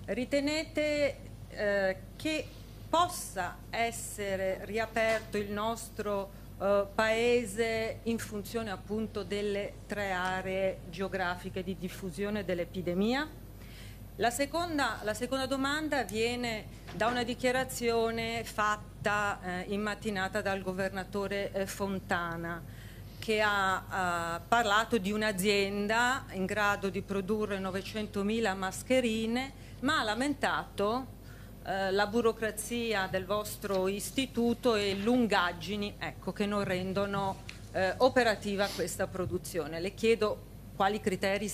Ritenete eh, che possa essere riaperto il nostro eh, paese in funzione appunto delle tre aree geografiche di diffusione dell'epidemia? La seconda, la seconda, domanda viene da una dichiarazione fatta eh, in mattinata dal governatore eh, Fontana che ha eh, parlato di un'azienda in grado di produrre 900.000 mascherine ma ha lamentato eh, la burocrazia del vostro istituto e lungaggini ecco, che non rendono eh, operativa questa produzione. Le chiedo quali criteri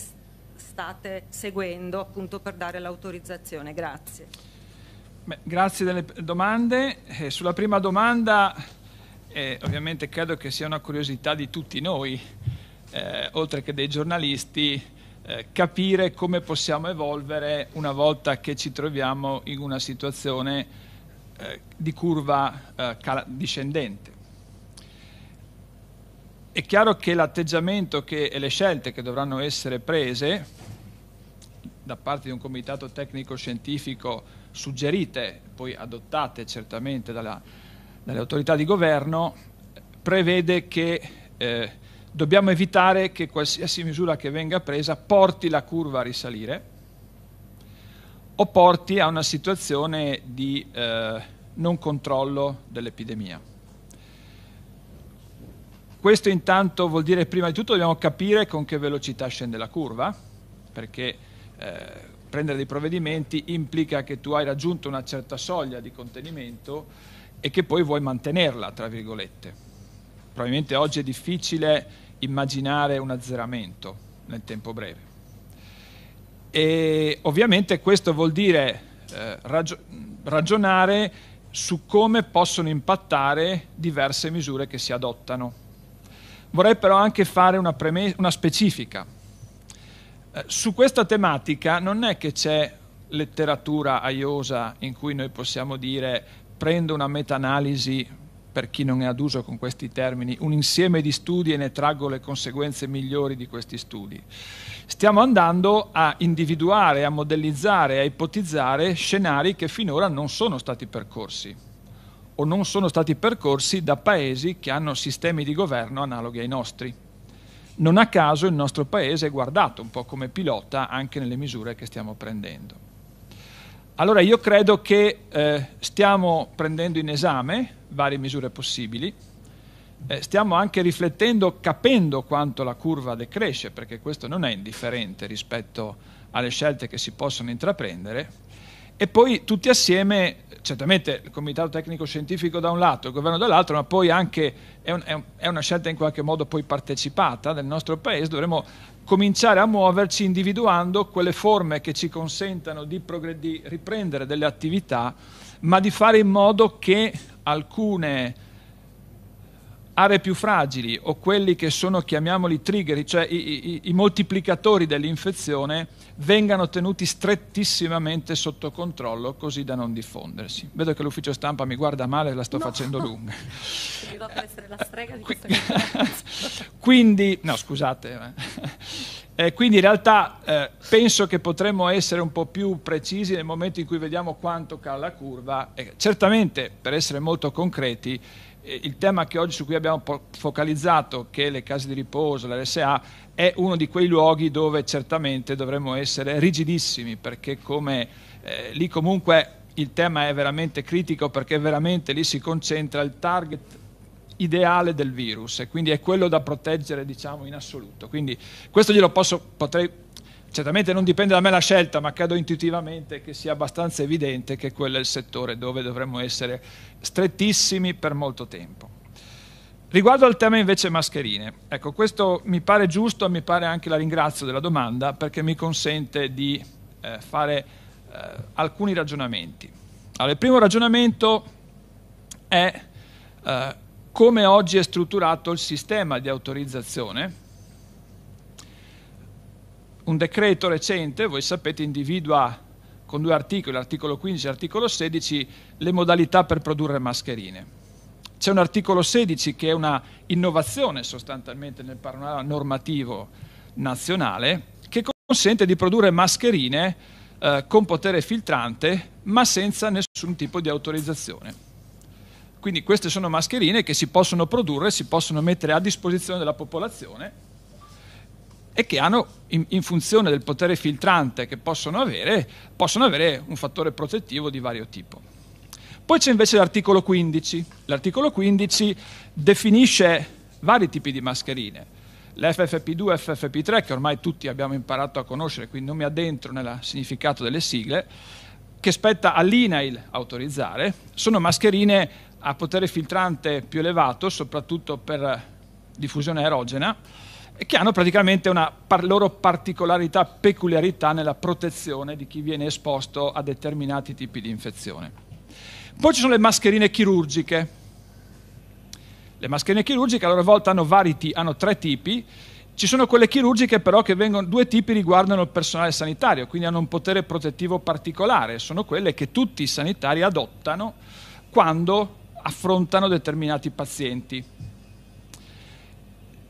state seguendo appunto per dare l'autorizzazione. Grazie. Beh, grazie delle domande. Eh, sulla prima domanda eh, ovviamente credo che sia una curiosità di tutti noi, eh, oltre che dei giornalisti, eh, capire come possiamo evolvere una volta che ci troviamo in una situazione eh, di curva eh, cal- discendente. È chiaro che l'atteggiamento che, e le scelte che dovranno essere prese da parte di un comitato tecnico-scientifico suggerite, poi adottate certamente dalla, dalle autorità di governo, prevede che eh, dobbiamo evitare che qualsiasi misura che venga presa porti la curva a risalire o porti a una situazione di eh, non controllo dell'epidemia. Questo intanto vuol dire prima di tutto dobbiamo capire con che velocità scende la curva, perché eh, prendere dei provvedimenti implica che tu hai raggiunto una certa soglia di contenimento e che poi vuoi mantenerla, tra virgolette. Probabilmente oggi è difficile immaginare un azzeramento nel tempo breve. E ovviamente questo vuol dire eh, ragio- ragionare su come possono impattare diverse misure che si adottano. Vorrei però anche fare una, preme- una specifica. Eh, su questa tematica non è che c'è letteratura aiosa in cui noi possiamo dire prendo una meta-analisi per chi non è ad uso con questi termini, un insieme di studi e ne traggo le conseguenze migliori di questi studi. Stiamo andando a individuare, a modellizzare, a ipotizzare scenari che finora non sono stati percorsi o non sono stati percorsi da paesi che hanno sistemi di governo analoghi ai nostri. Non a caso il nostro paese è guardato un po' come pilota anche nelle misure che stiamo prendendo. Allora io credo che eh, stiamo prendendo in esame varie misure possibili, eh, stiamo anche riflettendo, capendo quanto la curva decresce, perché questo non è indifferente rispetto alle scelte che si possono intraprendere, e poi tutti assieme, certamente il Comitato Tecnico Scientifico da un lato, il Governo dall'altro, ma poi anche è, un, è, un, è una scelta in qualche modo poi partecipata del nostro Paese, dovremo cominciare a muoverci individuando quelle forme che ci consentano di, di riprendere delle attività, ma di fare in modo che alcune aree più fragili o quelli che sono, chiamiamoli, trigger, cioè i, i, i moltiplicatori dell'infezione, vengano tenuti strettissimamente sotto controllo così da non diffondersi. Vedo che l'ufficio stampa mi guarda male, la sto no. facendo lunga. quindi, no scusate, eh. eh, quindi in realtà eh, penso che potremmo essere un po' più precisi nel momento in cui vediamo quanto cala la curva. Eh, certamente, per essere molto concreti, eh, il tema che oggi, su cui abbiamo focalizzato, che le case di riposo, l'RSA, è uno di quei luoghi dove certamente dovremmo essere rigidissimi, perché come, eh, lì comunque il tema è veramente critico, perché veramente lì si concentra il target ideale del virus e quindi è quello da proteggere diciamo in assoluto. Quindi questo glielo posso, potrei Certamente non dipende da me la scelta, ma credo intuitivamente che sia abbastanza evidente che quello è il settore dove dovremmo essere strettissimi per molto tempo. Riguardo al tema invece mascherine, ecco questo mi pare giusto e mi pare anche la ringrazio della domanda perché mi consente di eh, fare eh, alcuni ragionamenti. Allora, il primo ragionamento è eh, come oggi è strutturato il sistema di autorizzazione un decreto recente, voi sapete, individua con due articoli, l'articolo 15 e l'articolo 16, le modalità per produrre mascherine. C'è un articolo 16 che è una innovazione sostanzialmente nel panorama normativo nazionale che consente di produrre mascherine eh, con potere filtrante ma senza nessun tipo di autorizzazione. Quindi queste sono mascherine che si possono produrre, si possono mettere a disposizione della popolazione e che hanno, in, in, funzione del potere filtrante che possono avere, possono avere un fattore protettivo di vario tipo. Poi c'è invece l'articolo 15. L'articolo 15 definisce vari tipi di mascherine. Le FFP2 e FFP3, che ormai tutti abbiamo imparato a conoscere, quindi non mi addentro nel significato delle sigle, che spetta all'INAIL autorizzare, sono mascherine a potere filtrante più elevato, soprattutto per diffusione aerogena, eh, che hanno praticamente una par- loro particolarità, peculiarità nella protezione di chi viene esposto a determinati tipi di infezione. Poi ci sono le mascherine chirurgiche. Le mascherine chirurgiche a loro volta hanno, t- hanno tre tipi. Ci sono quelle chirurgiche però che vengono, due tipi riguardano il personale sanitario, quindi hanno un potere protettivo particolare, sono quelle che tutti i sanitari adottano quando affrontano determinati pazienti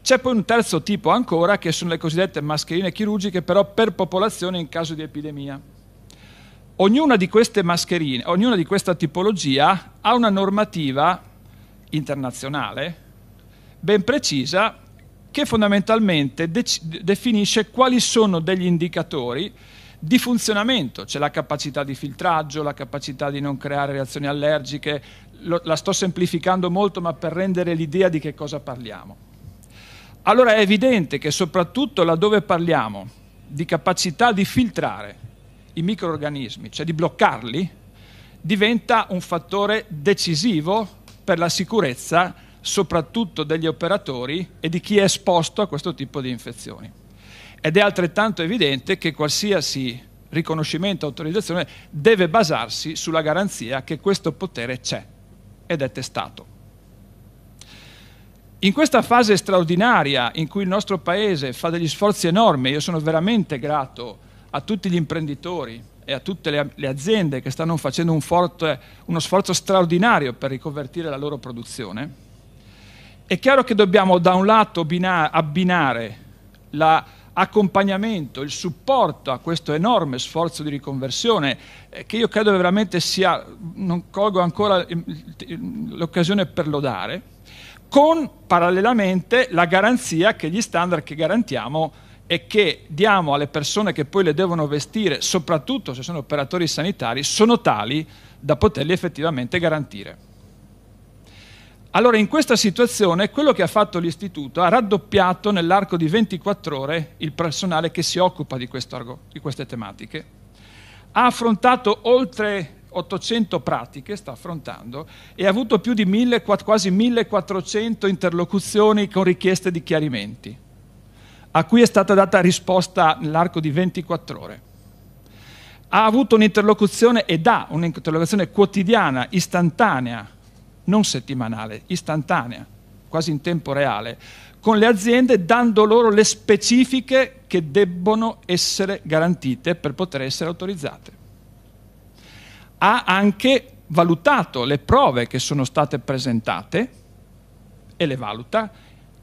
c'è poi un terzo tipo ancora che sono le cosiddette mascherine chirurgiche, però per popolazione in caso di epidemia. Ognuna di queste mascherine, ognuna di questa tipologia ha una normativa internazionale ben precisa che fondamentalmente de- definisce quali sono degli indicatori di funzionamento, c'è la capacità di filtraggio, la capacità di non creare reazioni allergiche, Lo, la sto semplificando molto ma per rendere l'idea di che cosa parliamo. Allora è evidente che soprattutto laddove parliamo di capacità di filtrare i microorganismi, cioè di bloccarli, diventa un fattore decisivo per la sicurezza soprattutto degli operatori e di chi è esposto a questo tipo di infezioni. Ed è altrettanto evidente che qualsiasi riconoscimento, autorizzazione deve basarsi sulla garanzia che questo potere c'è ed è testato. In questa fase straordinaria in cui il nostro Paese fa degli sforzi enormi, io sono veramente grato a tutti gli imprenditori e a tutte le, le aziende che stanno facendo un forte, uno sforzo straordinario per riconvertire la loro produzione, è chiaro che dobbiamo da un lato abbinare l'accompagnamento, il supporto a questo enorme sforzo di riconversione, eh, che io credo veramente sia, non colgo ancora l'occasione per lodare, con parallelamente la garanzia che gli standard che garantiamo e che diamo alle persone che poi le devono vestire, soprattutto se sono operatori sanitari, sono tali da poterli effettivamente garantire. Allora in questa situazione quello che ha fatto l'Istituto ha raddoppiato nell'arco di 24 ore il personale che si occupa di, di queste tematiche, ha affrontato oltre 800 pratiche sta affrontando e ha avuto più di 1000, quasi 1400 interlocuzioni con richieste di chiarimenti, a cui è stata data risposta nell'arco di 24 ore. Ha avuto un'interlocuzione ed ha un'interlocuzione quotidiana, istantanea, non settimanale, istantanea, quasi in tempo reale, con le aziende dando loro le specifiche che debbono essere garantite per poter essere autorizzate ha anche valutato le prove che sono state presentate e le valuta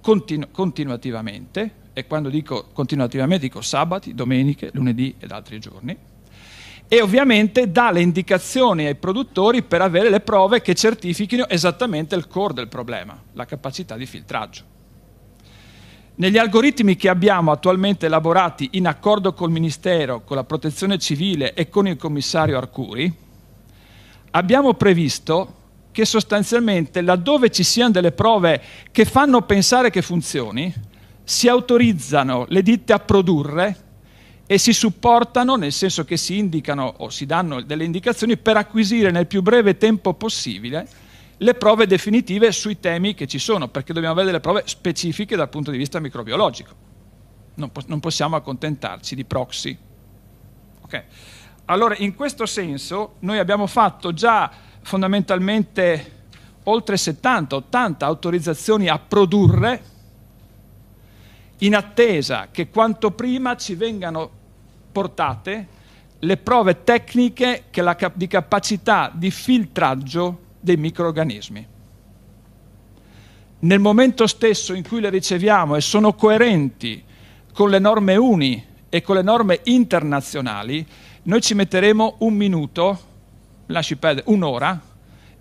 continu continuativamente, e quando dico continuativamente dico sabati, domeniche, lunedì ed altri giorni, e ovviamente dà le indicazioni ai produttori per avere le prove che certifichino esattamente il core del problema, la capacità di filtraggio. Negli algoritmi che abbiamo attualmente elaborati in accordo col Ministero, con la Protezione Civile e con il commissario Arcuri, abbiamo previsto che sostanzialmente laddove ci siano delle prove che fanno pensare che funzioni, si autorizzano le ditte a produrre e si supportano, nel senso che si indicano o si danno delle indicazioni per acquisire nel più breve tempo possibile le prove definitive sui temi che ci sono, perché dobbiamo avere delle prove specifiche dal punto di vista microbiologico. Non, po- non possiamo accontentarci di proxy. Okay. Allora, in questo senso, noi abbiamo fatto già fondamentalmente oltre 70-80 autorizzazioni a produrre in attesa che quanto prima ci vengano portate le prove tecniche cap di capacità di filtraggio dei microorganismi. Nel momento stesso in cui le riceviamo e sono coerenti con le norme UNI e con le norme internazionali, noi ci metteremo un minuto, lasci perdere, un'ora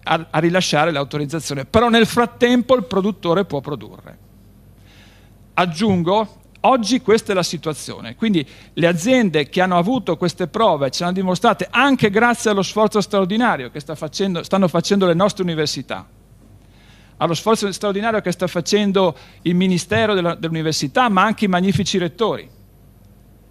a, a rilasciare l'autorizzazione, però nel frattempo il produttore può produrre. Aggiungo, oggi questa è la situazione, quindi le aziende che hanno avuto queste prove ce le hanno dimostrate anche grazie allo sforzo straordinario che sta facendo, stanno facendo le nostre università allo sforzo straordinario che sta facendo il Ministero della, dell'Università, ma anche i magnifici rettori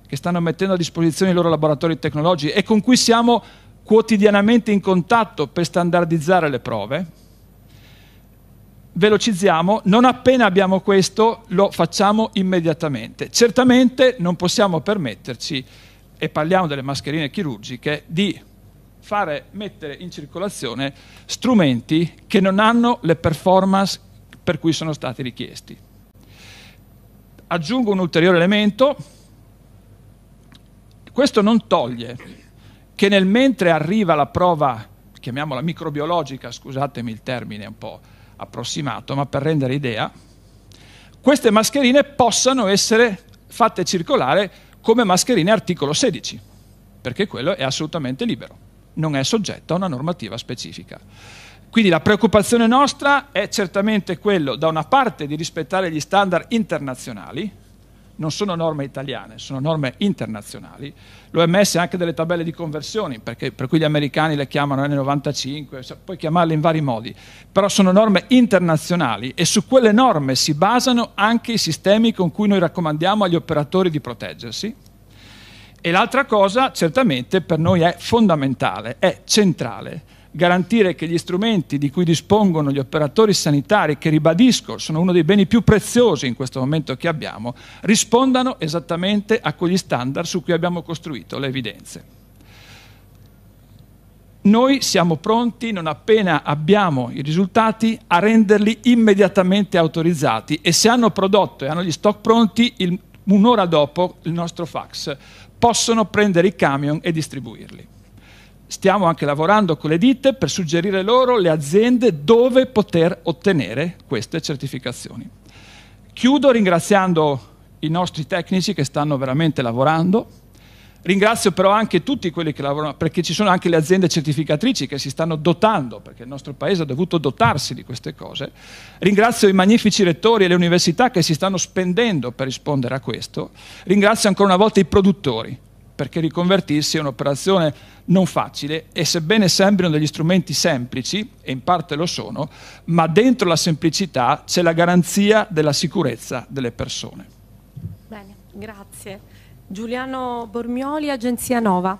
che stanno mettendo a disposizione i loro laboratori tecnologici e con cui siamo quotidianamente in contatto per standardizzare le prove. Velocizziamo, non appena abbiamo questo lo facciamo immediatamente. Certamente non possiamo permetterci, e parliamo delle mascherine chirurgiche, di fare mettere in circolazione strumenti che non hanno le performance per cui sono stati richiesti. Aggiungo un ulteriore elemento, questo non toglie che nel mentre arriva la prova, chiamiamola microbiologica, scusatemi il termine un po' approssimato, ma per rendere idea, queste mascherine possano essere fatte circolare come mascherine articolo 16, perché quello è assolutamente libero, non è soggetto a una normativa specifica. Quindi la preoccupazione nostra è certamente quello, da una parte, di rispettare gli standard internazionali, non sono norme italiane, sono norme internazionali. L'OMS ha anche delle tabelle di conversioni, perché, per cui gli americani le chiamano N95, puoi chiamarle in vari modi, però sono norme internazionali e su quelle norme si basano anche i sistemi con cui noi raccomandiamo agli operatori di proteggersi. E l'altra cosa, certamente, per noi è fondamentale, è centrale garantire che gli strumenti di cui dispongono gli operatori sanitari, che ribadisco sono uno dei beni più preziosi in questo momento che abbiamo, rispondano esattamente a quegli standard su cui abbiamo costruito le evidenze. Noi siamo pronti, non appena abbiamo i risultati, a renderli immediatamente autorizzati e se hanno prodotto e hanno gli stock pronti, un'ora dopo il nostro fax, possono prendere i camion e distribuirli stiamo anche lavorando con le ditte per suggerire loro le aziende dove poter ottenere queste certificazioni. Chiudo ringraziando i nostri tecnici che stanno veramente lavorando. Ringrazio però anche tutti quelli che lavorano, perché ci sono anche le aziende certificatrici che si stanno dotando, perché il nostro paese ha dovuto dotarsi di queste cose. Ringrazio i magnifici rettori e le università che si stanno spendendo per rispondere a questo. Ringrazio ancora una volta i produttori, perché riconvertirsi è un'operazione non facile e sebbene sembrino degli strumenti semplici, e in parte lo sono, ma dentro la semplicità c'è la garanzia della sicurezza delle persone. Bene, grazie. Giuliano Bormioli, Agenzia Nova.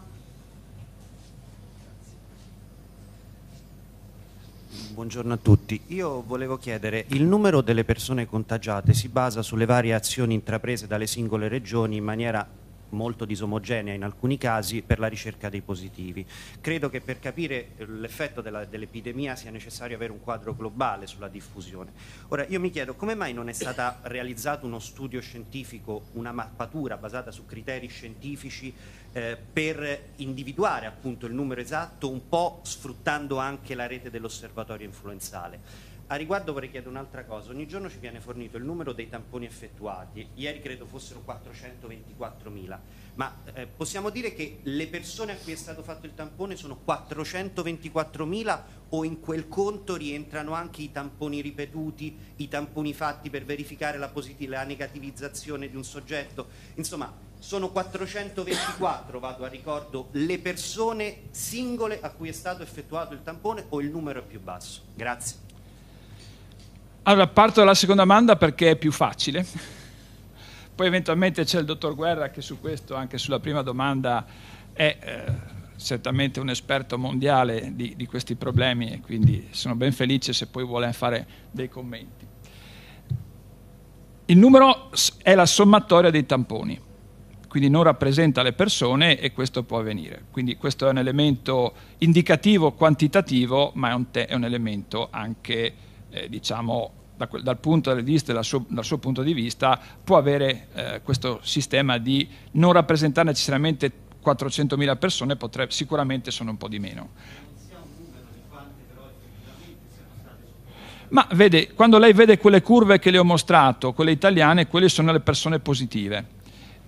Buongiorno a tutti. Io volevo chiedere, il numero delle persone contagiate si basa sulle varie azioni intraprese dalle singole regioni in maniera molto disomogenea in alcuni casi per la ricerca dei positivi. Credo che per capire l'effetto dell'epidemia sia necessario avere un quadro globale sulla diffusione. Ora io mi chiedo come mai non è stato realizzato uno studio scientifico, una mappatura basata su criteri scientifici eh, per individuare appunto il numero esatto, un po' sfruttando anche la rete dell'osservatorio influenzale. A riguardo vorrei chiedere un'altra cosa, ogni giorno ci viene fornito il numero dei tamponi effettuati, ieri credo fossero 424.000, ma eh, possiamo dire che le persone a cui è stato fatto il tampone sono 424.000 o in quel conto rientrano anche i tamponi ripetuti, i tamponi fatti per verificare la, la negativizzazione di un soggetto? Insomma, sono 424, vado a ricordo, le persone singole a cui è stato effettuato il tampone o il numero è più basso? Grazie. Allora, parto dalla seconda domanda perché è più facile. Poi eventualmente c'è il dottor Guerra che su questo, anche sulla prima domanda, è eh, certamente un esperto mondiale di, di questi problemi e quindi sono ben felice se poi vuole fare dei commenti. Il numero è la sommatoria dei tamponi quindi non rappresenta le persone e questo può avvenire. Quindi questo è un elemento indicativo, quantitativo, ma è un, è un elemento anche eh, diciamo, da, dal, punto vista, dal, suo, dal, suo, punto di vista, può avere eh, questo sistema di non rappresentare necessariamente 400.000 persone, potrebbe, sicuramente sono un po' di meno. Ma vede, quando lei vede quelle curve che le ho mostrato, quelle italiane, quelle sono le persone positive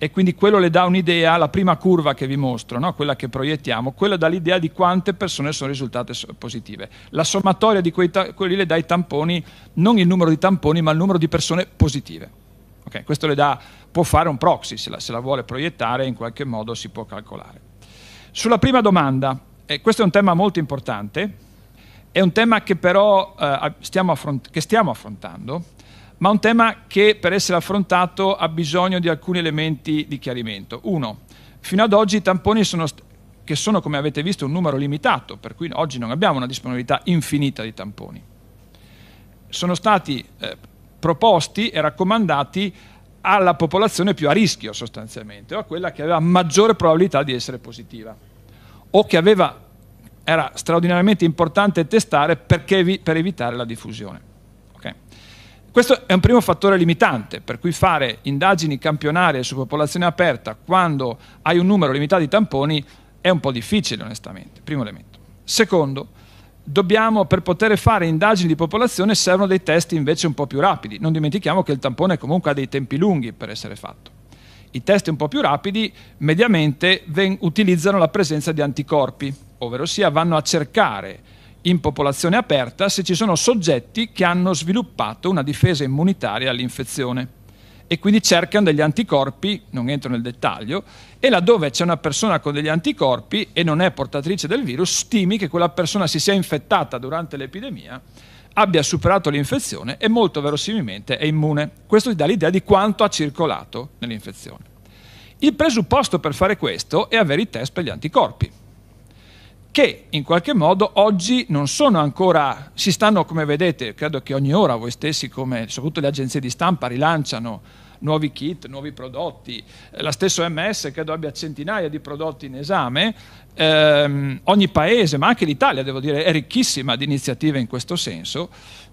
e quindi quello le dà un'idea, la prima curva che vi mostro, no? quella che proiettiamo, quella dà l'idea di quante persone sono risultate positive. La sommatoria di quei quelli le dà i tamponi, non il numero di tamponi, ma il numero di persone positive. Okay? Questo le dà, può fare un proxy, se la, se la vuole proiettare in qualche modo si può calcolare. Sulla prima domanda, e eh, questo è un tema molto importante, è un tema che però eh, stiamo che stiamo affrontando, ma un tema che per essere affrontato ha bisogno di alcuni elementi di chiarimento. Uno, fino ad oggi i tamponi sono che sono, come avete visto, un numero limitato, per cui oggi non abbiamo una disponibilità infinita di tamponi. Sono stati eh, proposti e raccomandati alla popolazione più a rischio sostanzialmente, o a quella che aveva maggiore probabilità di essere positiva, o che aveva, era straordinariamente importante testare vi, per evitare la diffusione. Questo è un primo fattore limitante, per cui fare indagini campionarie su popolazione aperta quando hai un numero limitato di tamponi è un po' difficile onestamente, primo elemento. Secondo, dobbiamo, per poter fare indagini di popolazione servono dei test invece un po' più rapidi. Non dimentichiamo che il tampone comunque ha dei tempi lunghi per essere fatto. I test un po' più rapidi mediamente utilizzano la presenza di anticorpi, ovvero sia vanno a cercare in popolazione aperta se ci sono soggetti che hanno sviluppato una difesa immunitaria all'infezione e quindi cercano degli anticorpi, non entro nel dettaglio, e laddove c'è una persona con degli anticorpi e non è portatrice del virus, stimi che quella persona si sia infettata durante l'epidemia, abbia superato l'infezione e molto verosimilmente è immune. Questo ti dà l'idea di quanto ha circolato nell'infezione. Il presupposto per fare questo è avere i test per gli anticorpi che in qualche modo oggi non sono ancora, si stanno come vedete, credo che ogni ora voi stessi, come soprattutto le agenzie di stampa, rilanciano nuovi kit, nuovi prodotti, eh, la stessa OMS credo abbia centinaia di prodotti in esame, ehm, ogni paese, ma anche l'Italia devo dire, è ricchissima di iniziative in questo senso,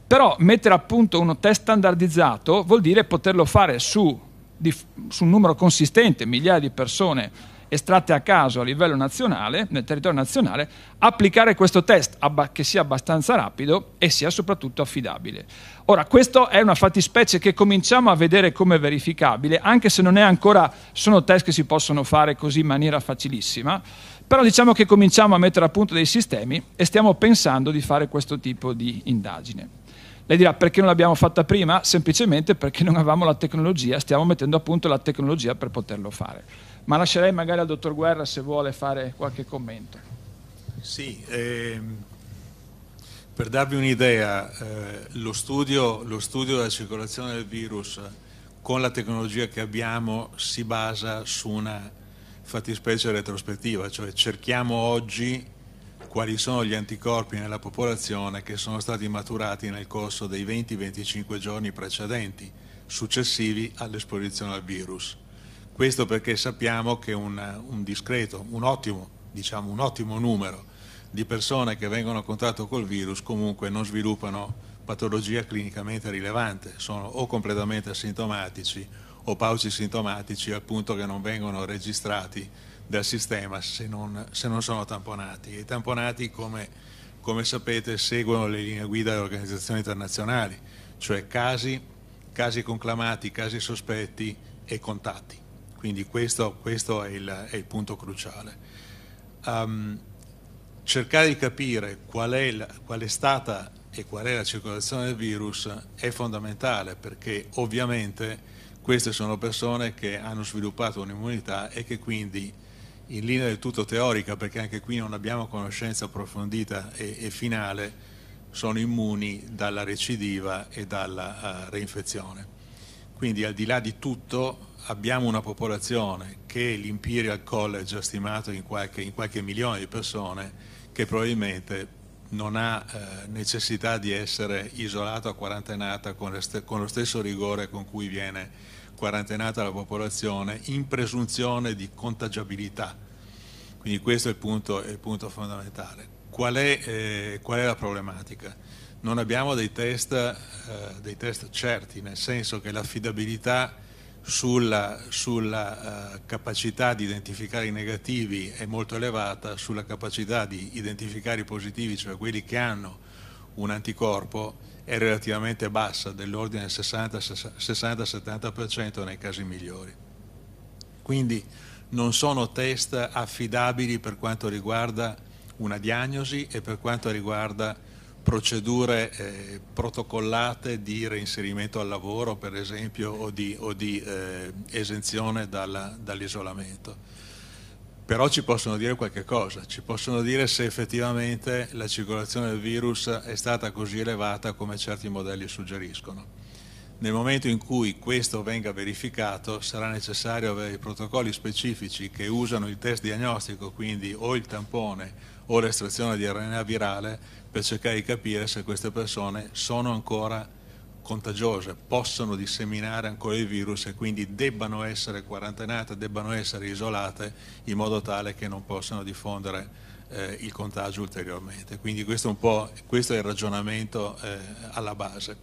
però mettere a punto uno test standardizzato vuol dire poterlo fare su, di, su un numero consistente, migliaia di persone estratte a caso a livello nazionale, nel territorio nazionale, applicare questo test che sia abbastanza rapido e sia soprattutto affidabile. Ora, questa è una fattispecie che cominciamo a vedere come verificabile, anche se non è ancora, sono test che si possono fare così in maniera facilissima, però diciamo che cominciamo a mettere a punto dei sistemi e stiamo pensando di fare questo tipo di indagine. Lei dirà perché non l'abbiamo fatta prima? Semplicemente perché non avevamo la tecnologia, stiamo mettendo a punto la tecnologia per poterlo fare ma lascerei magari al dottor Guerra se vuole fare qualche commento. Sì, ehm, per darvi un'idea, eh, lo, studio, lo, studio, della circolazione del virus con la tecnologia che abbiamo si basa su una fattispecie retrospettiva, cioè cerchiamo oggi quali sono gli anticorpi nella popolazione che sono stati maturati nel corso dei 20-25 giorni precedenti, successivi all'esposizione al virus questo perché sappiamo che un, un discreto, un ottimo, diciamo un ottimo numero di persone che vengono a contatto col virus comunque non sviluppano patologia clinicamente rilevante, sono o completamente asintomatici o pauci sintomatici al punto che non vengono registrati dal sistema se non, se non sono tamponati. I tamponati, come, come sapete, seguono le linee guida delle organizzazioni internazionali, cioè casi, casi conclamati, casi sospetti e contatti. Quindi questo, questo è, il, è, il, punto cruciale. Um, cercare di capire qual è, la, qual è stata e qual è la circolazione del virus è fondamentale perché ovviamente queste sono persone che hanno sviluppato un'immunità e che quindi in linea del tutto teorica, perché anche qui non abbiamo conoscenza approfondita e, e finale, sono immuni dalla recidiva e dalla uh, reinfezione. Quindi al di là di tutto abbiamo una popolazione che l'Imperial College ha stimato in qualche, in qualche milione di persone che probabilmente non ha eh, necessità di essere isolato a quarantenata con, con, lo stesso rigore con cui viene quarantenata la popolazione in presunzione di contagiabilità. Quindi questo è il punto, è il punto fondamentale. Qual è, eh, qual è, la problematica? Non abbiamo dei test, eh, dei test certi, nel senso che l'affidabilità sulla, sulla uh, capacità di identificare i negativi è molto elevata, sulla capacità di identificare i positivi, cioè quelli che hanno un anticorpo, è relativamente bassa, dell'ordine del 60-70% nei casi migliori. Quindi non sono test affidabili per quanto riguarda una diagnosi e per quanto riguarda procedure eh, protocollate di reinserimento al lavoro per esempio o di, o di eh, esenzione dall'isolamento. Però ci possono dire qualche cosa, ci possono dire se effettivamente la circolazione del virus è stata così elevata come certi modelli suggeriscono. Nel momento in cui questo venga verificato sarà necessario avere i protocolli specifici che usano il test diagnostico, quindi o il tampone o l'estrazione di RNA virale per cercare di capire se queste persone sono ancora contagiose, possono disseminare ancora il virus e quindi debbano essere quarantenate, debbano essere isolate in modo tale che non possano diffondere eh, il contagio ulteriormente. Quindi questo, è, questo è il ragionamento eh, alla base.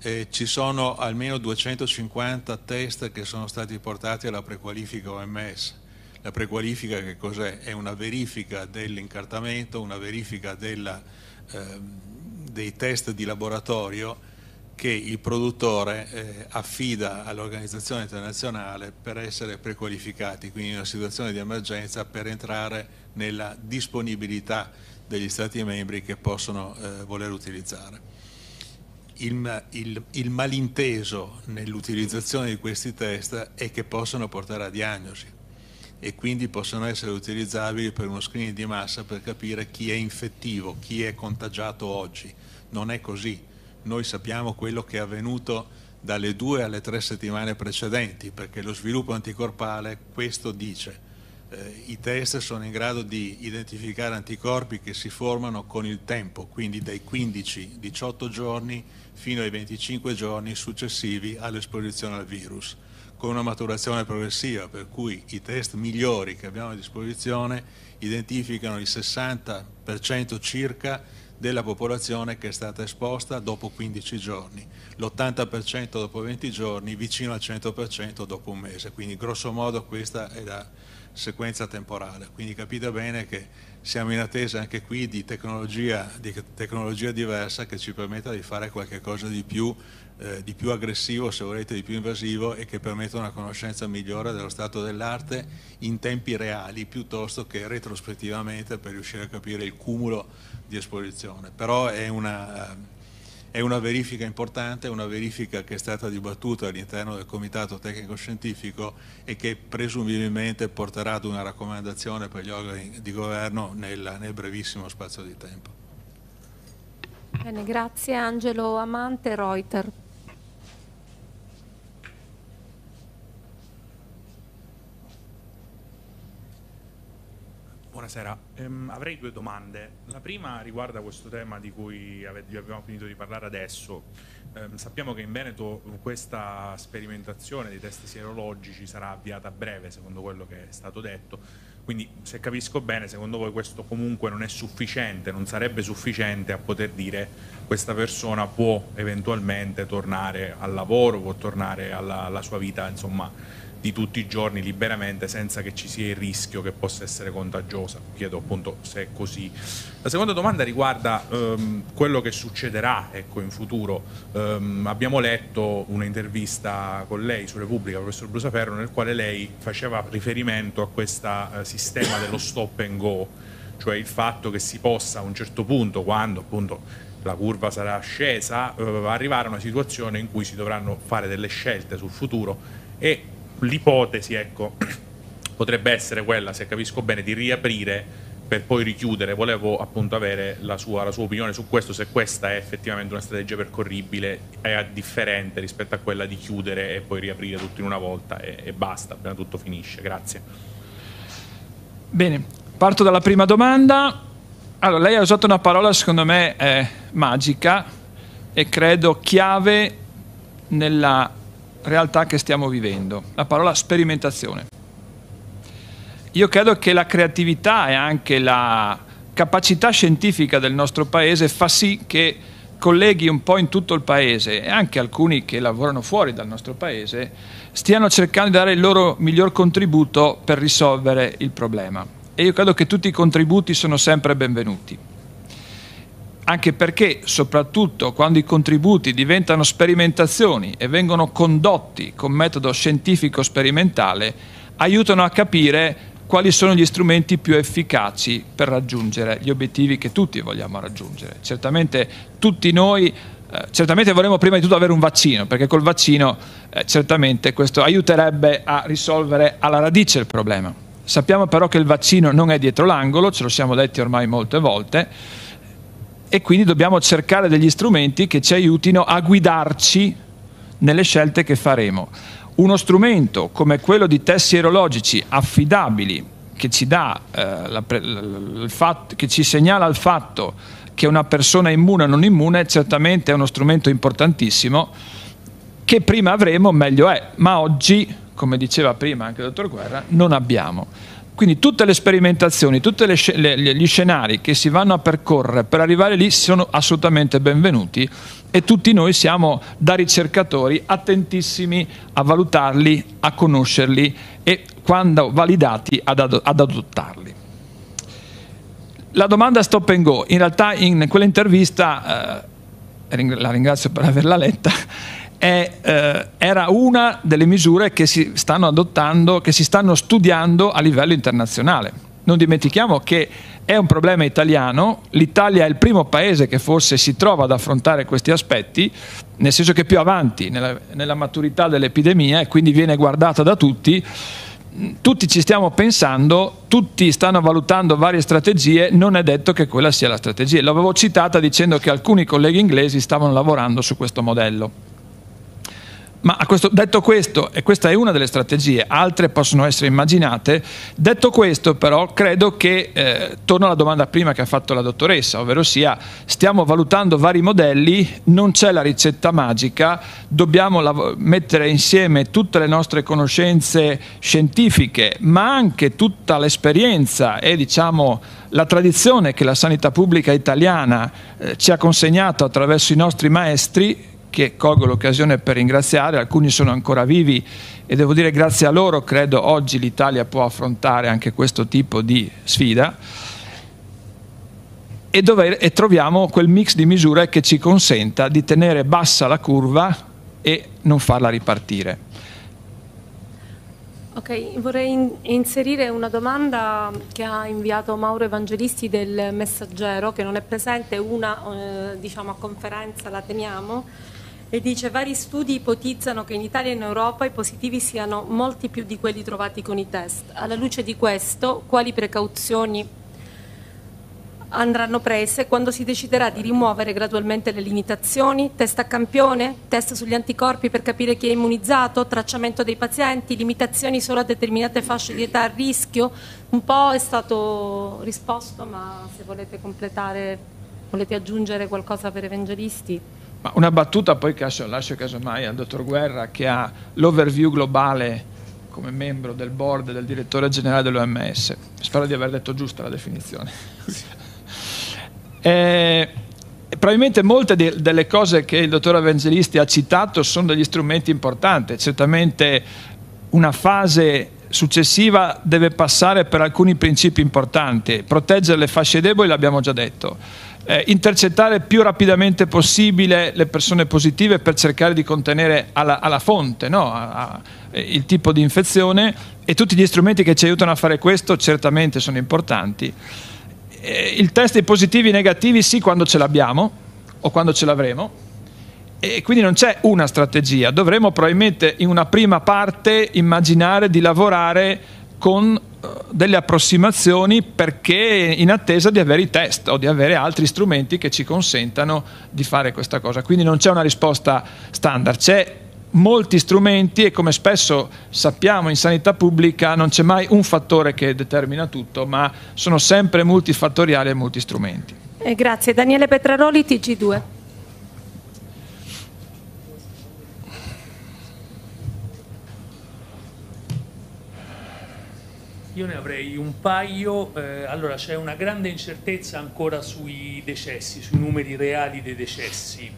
Eh, ci sono almeno 250 test che sono stati portati alla prequalifica OMS. La prequalifica che cos'è? È una verifica dell'incartamento, una verifica della Ehm, dei test di laboratorio che il produttore eh, affida all'organizzazione internazionale per essere prequalificati, quindi in una situazione di emergenza per entrare nella disponibilità degli Stati membri che possono eh, voler utilizzare. Il, il, il malinteso nell'utilizzazione di questi test è che possono portare a diagnosi, e quindi possono essere utilizzabili per uno screening di massa per capire chi è infettivo, chi è contagiato oggi. Non è così. Noi sappiamo quello che è avvenuto dalle due alle tre settimane precedenti, perché lo sviluppo anticorpale questo dice. Eh, I test sono in grado di identificare anticorpi che si formano con il tempo, quindi dai 15-18 giorni fino ai 25 giorni successivi all'esposizione al virus con una maturazione progressiva, per cui i test migliori che abbiamo a disposizione identificano il 60% circa della popolazione che è stata esposta dopo 15 giorni, l'80% dopo 20 giorni, vicino al 100% dopo un mese. Quindi grosso modo questa è la sequenza temporale, quindi capite bene che siamo in attesa anche qui di tecnologia, di tecnologia diversa che ci permetta di fare qualcosa di più, eh, di più aggressivo, se volete, di più invasivo e che permetta una conoscenza migliore dello stato dell'arte in tempi reali piuttosto che retrospettivamente per riuscire a capire il cumulo di esposizione. Però è una è una verifica importante, una verifica che è stata dibattuta all'interno del Comitato Tecnico Scientifico e che presumibilmente porterà ad una raccomandazione per gli organi di governo nel, nel brevissimo spazio di tempo. Bene, grazie Angelo Amante, Reuter. Buonasera, ehm, avrei due domande. La prima riguarda questo tema di cui abbiamo finito di parlare adesso. Ehm, sappiamo che in Veneto questa sperimentazione dei test sierologici sarà avviata a breve, secondo quello che è stato detto. Quindi, se capisco bene, secondo voi questo comunque non è sufficiente, non sarebbe sufficiente a poter dire questa persona può eventualmente tornare al lavoro, può tornare alla, alla sua vita, insomma, di tutti i giorni liberamente senza che ci sia il rischio che possa essere contagiosa. Chiedo appunto se è così. La seconda domanda riguarda ehm, quello che succederà ecco, in futuro. Ehm, abbiamo letto un'intervista con lei su Repubblica, professor Brusaferro, nel quale lei faceva riferimento a questo eh, sistema dello stop and go, cioè il fatto che si possa a un certo punto, quando appunto la curva sarà scesa, eh, arrivare a una situazione in cui si dovranno fare delle scelte sul futuro e l'ipotesi, ecco, potrebbe essere quella, se capisco bene, di riaprire per poi richiudere. Volevo appunto avere la sua, la sua, opinione su questo, se questa è effettivamente una strategia percorribile, è differente rispetto a quella di chiudere e poi riaprire tutto in una volta e, e basta, appena tutto finisce. Grazie. Bene, parto dalla prima domanda. Allora, lei ha usato una parola secondo me eh, magica e credo chiave nella realtà che stiamo vivendo, la parola sperimentazione. Io credo che la creatività e anche la capacità scientifica del nostro paese fa sì che colleghi un po' in tutto il paese e anche alcuni che lavorano fuori dal nostro paese stiano cercando di dare il loro miglior contributo per risolvere il problema. E io credo che tutti i contributi sono sempre benvenuti anche perché soprattutto quando i contributi diventano sperimentazioni e vengono condotti con metodo scientifico sperimentale, aiutano a capire quali sono gli strumenti più efficaci per raggiungere gli obiettivi che tutti vogliamo raggiungere. Certamente tutti noi eh, certamente vorremmo prima di tutto avere un vaccino, perché col vaccino eh, certamente questo aiuterebbe a risolvere alla radice il problema. Sappiamo però che il vaccino non è dietro l'angolo, ce lo siamo detti ormai molte volte, e quindi dobbiamo cercare degli strumenti che ci aiutino a guidarci nelle scelte che faremo. Uno strumento come quello di test sierologici affidabili che ci, dà, eh, la, fatto, che ci segnala il fatto che una persona è immune o non immune certamente è uno strumento importantissimo che prima avremo meglio è, ma oggi, come diceva prima anche il dottor Guerra, non abbiamo. Quindi tutte le sperimentazioni, tutti gli scenari che si vanno a percorrere per arrivare lì sono assolutamente benvenuti e tutti noi siamo da ricercatori attentissimi a valutarli, a conoscerli e quando validati ad, ad adottarli. La domanda stop and go, in realtà in quell'intervista, eh, la ringrazio per averla letta, è, eh, era una delle misure che si stanno adottando, che si stanno studiando a livello internazionale. Non dimentichiamo che è un problema italiano, l'Italia è il primo paese che forse si trova ad affrontare questi aspetti, nel senso che più avanti nella, nella maturità dell'epidemia e quindi viene guardata da tutti, tutti ci stiamo pensando, tutti stanno valutando varie strategie, non è detto che quella sia la strategia. L'avevo citata dicendo che alcuni colleghi inglesi stavano lavorando su questo modello. Ma questo, detto questo, e questa è una delle strategie, altre possono essere immaginate, detto questo però credo che, eh, torno alla domanda prima che ha fatto la dottoressa, ovvero sia stiamo valutando vari modelli, non c'è la ricetta magica, dobbiamo lav- mettere insieme tutte le nostre conoscenze scientifiche, ma anche tutta l'esperienza e diciamo la tradizione che la sanità pubblica italiana eh, ci ha consegnato attraverso i nostri maestri che colgo l'occasione per ringraziare, alcuni sono ancora vivi e devo dire grazie a loro credo oggi l'Italia può affrontare anche questo tipo di sfida. E, dove, e, troviamo quel mix di misure che ci consenta di tenere bassa la curva e non farla ripartire. Ok, vorrei in inserire una domanda che ha inviato Mauro Evangelisti del Messaggero, che non è presente, una eh, diciamo, a conferenza la teniamo e dice vari studi ipotizzano che in Italia e in Europa i positivi siano molti più di quelli trovati con i test. Alla luce di questo, quali precauzioni andranno prese quando si deciderà di rimuovere gradualmente le limitazioni, test a campione, test sugli anticorpi per capire chi è immunizzato, tracciamento dei pazienti, limitazioni solo a determinate fasce di età a rischio. Un po' è stato risposto, ma se volete completare, volete aggiungere qualcosa per evangelisti. Ma una battuta poi lascio, lascio casomai al dottor Guerra che ha l'overview globale come membro del board del direttore generale dell'OMS. Spero di aver detto giusta la definizione. eh, probabilmente molte de delle cose che il dottor Evangelisti ha citato sono degli strumenti importanti. Certamente una fase successiva deve passare per alcuni principi importanti. Proteggere le fasce deboli l'abbiamo già detto eh, intercettare più rapidamente possibile le persone positive per cercare di contenere alla, alla fonte no? a, a, eh, il tipo di infezione e tutti gli strumenti che ci aiutano a fare questo certamente sono importanti. Eh, il test dei positivi e negativi sì quando ce l'abbiamo o quando ce l'avremo. E quindi non c'è una strategia, dovremo probabilmente in una prima parte immaginare di lavorare con delle approssimazioni perché in attesa di avere i test o di avere altri strumenti che ci consentano di fare questa cosa. Quindi non c'è una risposta standard, c'è molti strumenti e come spesso sappiamo in sanità pubblica non c'è mai un fattore che determina tutto, ma sono sempre multifattoriali e multistrumenti. Eh, grazie. Daniele Petraroli, TG2. Io ne avrei un paio, eh, allora c'è una grande incertezza ancora sui decessi, sui numeri reali dei decessi.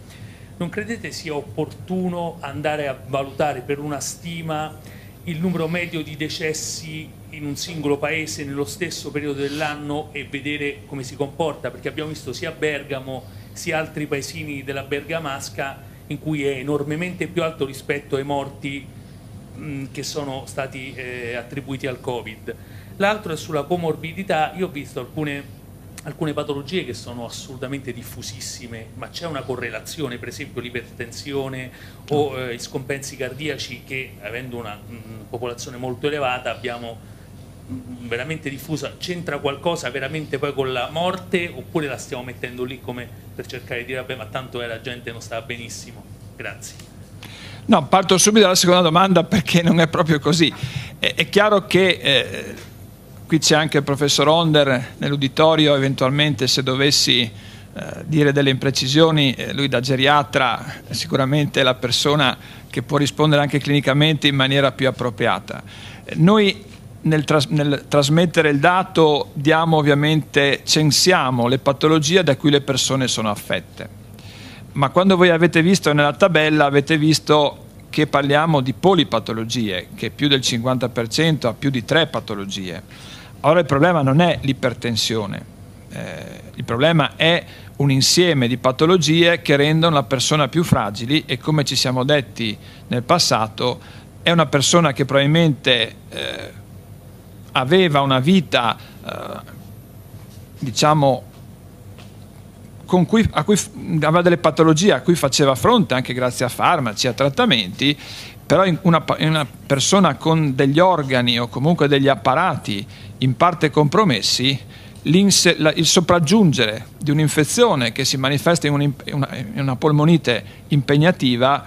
Non credete sia opportuno andare a valutare per una stima il numero medio di decessi in un singolo paese nello stesso periodo dell'anno e vedere come si comporta, perché abbiamo visto sia Bergamo sia altri paesini della Bergamasca in cui è enormemente più alto rispetto ai morti che sono stati eh, attribuiti al Covid. L'altro è sulla comorbidità, io ho visto alcune, alcune patologie che sono assolutamente diffusissime, ma c'è una correlazione, per esempio l'ipertensione o eh, i scompensi cardiaci che avendo una mh, mm, popolazione molto elevata abbiamo mm, veramente diffusa c'entra qualcosa veramente poi con la morte oppure la stiamo mettendo lì come per cercare di dire vabbè ma tanto è la gente non sta benissimo grazie no parto subito dalla seconda domanda perché non è proprio così è, è chiaro che eh, qui c'è anche il professor Onder nell'uditorio, eventualmente se dovessi eh, dire delle imprecisioni, eh, lui da geriatra è sicuramente la persona che può rispondere anche clinicamente in maniera più appropriata. Noi nel, tras nel, trasmettere il dato diamo ovviamente, censiamo le patologie da cui le persone sono affette. Ma quando voi avete visto nella tabella, avete visto che parliamo di polipatologie, che più del 50% ha più di tre patologie. Ora il problema non è l'ipertensione, eh, il problema è un insieme di patologie che rendono la persona più fragile e come ci siamo detti nel passato è una persona che probabilmente eh, aveva una vita eh, diciamo cui, a cui aveva delle patologie a cui faceva fronte anche grazie a farmaci, a trattamenti però una, una persona con degli organi o comunque degli apparati in parte compromessi, la, il sopraggiungere di un'infezione che si manifesta in, un, in, una, in una, polmonite impegnativa,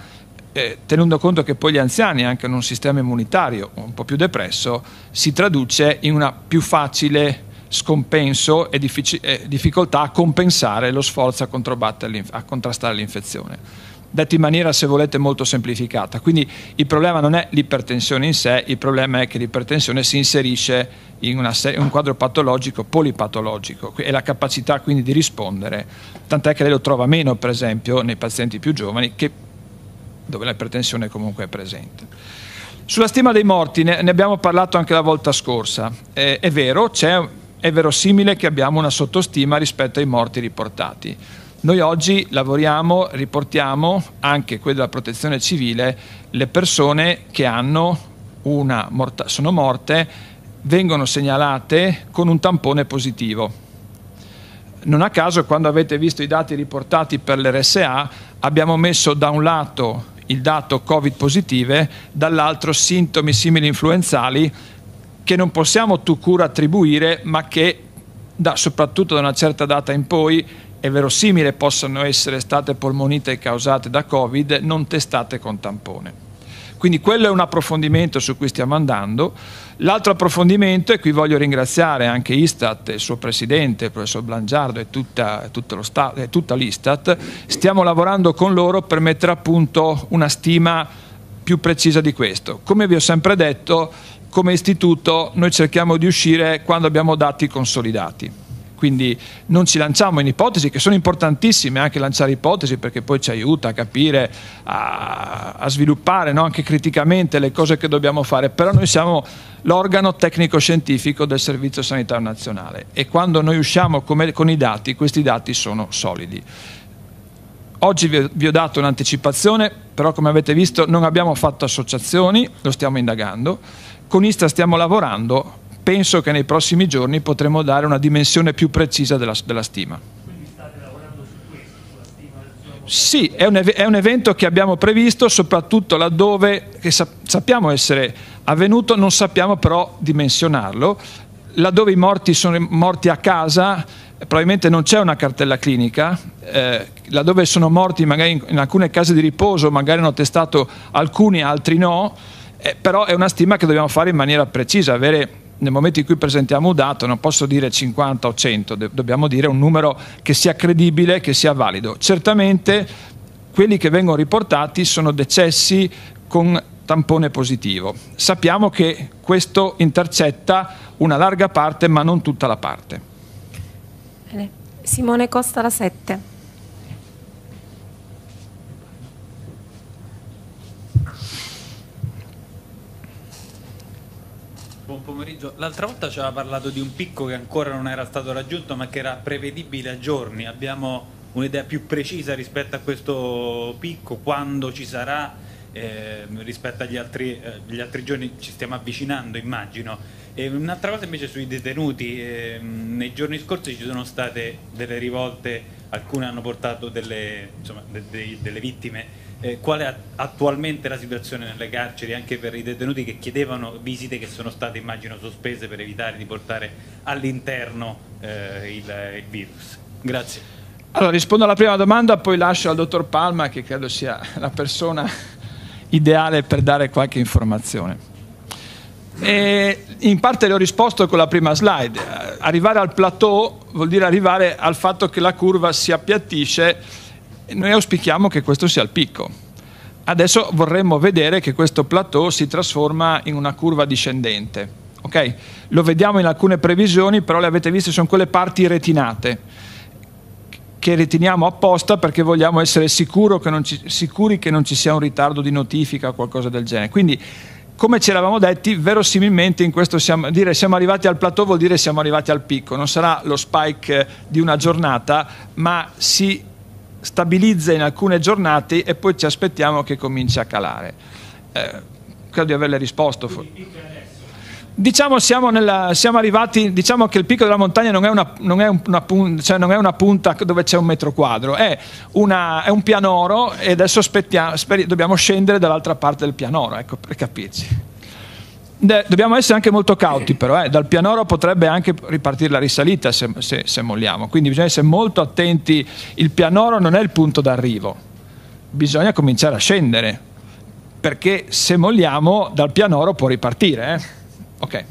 eh, tenendo conto che poi gli anziani anche hanno un sistema immunitario un po' più depresso, si traduce in una più facile scompenso e, diffic- e difficoltà a compensare lo sforzo a, a contrastare l'infezione detto in maniera se volete molto semplificata. Quindi il problema non è l'ipertensione in sé, il problema è che l'ipertensione si inserisce in serie, un quadro patologico polipatologico e la capacità quindi di rispondere, tant'è che lei lo trova meno per esempio nei pazienti più giovani che, dove l'ipertensione comunque è presente. Sulla stima dei morti ne, ne abbiamo parlato anche la volta scorsa, eh, è vero, è verosimile che abbiamo una sottostima rispetto ai morti riportati noi oggi lavoriamo, riportiamo anche quello della protezione civile, le persone che morta, sono morte, vengono segnalate con un tampone positivo. Non a caso quando avete visto i dati riportati per l'RSA abbiamo messo da un lato il dato Covid positive, dall'altro sintomi simili influenzali che non possiamo tu cura attribuire ma che da, soprattutto da una certa data in poi è verosimile possano essere state polmonite causate da Covid non testate con tampone. Quindi quello è un approfondimento su cui stiamo andando. L'altro approfondimento, e qui voglio ringraziare anche Istat, il suo presidente, il professor Blangiardo e tutta, sta, e tutta l'Istat, stiamo lavorando con loro per mettere a punto una stima più precisa di questo. Come vi ho sempre detto, come istituto noi cerchiamo di uscire quando abbiamo dati consolidati. Quindi non ci lanciamo in ipotesi che sono importantissime anche lanciare ipotesi perché poi ci aiuta a capire, a, a sviluppare no? anche criticamente le cose che dobbiamo fare, però noi siamo l'organo tecnico-scientifico del Servizio Sanitario Nazionale e quando noi usciamo come, con i dati, questi dati sono solidi. Oggi vi ho dato un'anticipazione, però come avete visto non abbiamo fatto associazioni, lo stiamo indagando, con ISTA stiamo lavorando, penso che nei prossimi giorni potremo dare una dimensione più precisa della, della stima. Quindi state lavorando su questo, Sì, è un, è un, evento che abbiamo previsto, soprattutto laddove sa, sappiamo essere avvenuto, non sappiamo però dimensionarlo, laddove i morti sono morti a casa, probabilmente non c'è una cartella clinica, eh, laddove sono morti magari in, alcune case di riposo, magari hanno testato alcuni, altri no, eh, però è una stima che dobbiamo fare in maniera precisa, avere nel momento in cui presentiamo un dato non posso dire 50 o 100, dobbiamo dire un numero che sia credibile, che sia valido. Certamente quelli che vengono riportati sono decessi con tampone positivo. Sappiamo che questo intercetta una larga parte ma non tutta la parte. Simone Costa la 7. pomeriggio. L'altra volta ci aveva parlato di un picco che ancora non era stato raggiunto ma che era prevedibile a giorni. Abbiamo un'idea più precisa rispetto a questo picco, quando ci sarà eh, rispetto agli altri, eh, altri, giorni, ci stiamo avvicinando immagino. E un'altra cosa invece sui detenuti, eh, nei giorni scorsi ci sono state delle rivolte, alcune hanno portato delle, insomma, de de delle vittime eh, qual è attualmente la situazione nelle carceri anche per i detenuti che chiedevano visite che sono state immagino sospese per evitare di portare all'interno eh, il, il virus? Grazie. Allora rispondo alla prima domanda, poi lascio al dottor Palma che credo sia la persona ideale per dare qualche informazione. E in parte le ho risposto con la prima slide. Arrivare al plateau vuol dire arrivare al fatto che la curva si appiattisce noi auspichiamo che questo sia il picco. Adesso vorremmo vedere che questo plateau si trasforma in una curva discendente. Okay? Lo vediamo in alcune previsioni, però le avete viste, sono quelle parti retinate che riteniamo apposta perché vogliamo essere che ci, sicuri che non ci sia un ritardo di notifica o qualcosa del genere. Quindi, come ci eravamo detti, verosimilmente in questo siamo, dire siamo arrivati al plateau vuol dire siamo arrivati al picco, non sarà lo spike di una giornata, ma si stabilizza in alcune giornate e poi ci aspettiamo che cominci a calare. Eh, credo di averle risposto. Diciamo, siamo, nella, siamo arrivati, diciamo che il picco della montagna non è una, non è una, cioè non è una punta dove c'è un metro quadro, è, una, è un pianoro e adesso dobbiamo scendere dall'altra parte del pianoro, ecco, per capirci dobbiamo essere anche molto cauti però, eh. dal pianoro potrebbe anche ripartire la risalita se, se, se molliamo, quindi bisogna essere molto attenti, il pianoro non è il punto d'arrivo, bisogna cominciare a scendere, perché se molliamo dal pianoro può ripartire. Eh? Ok.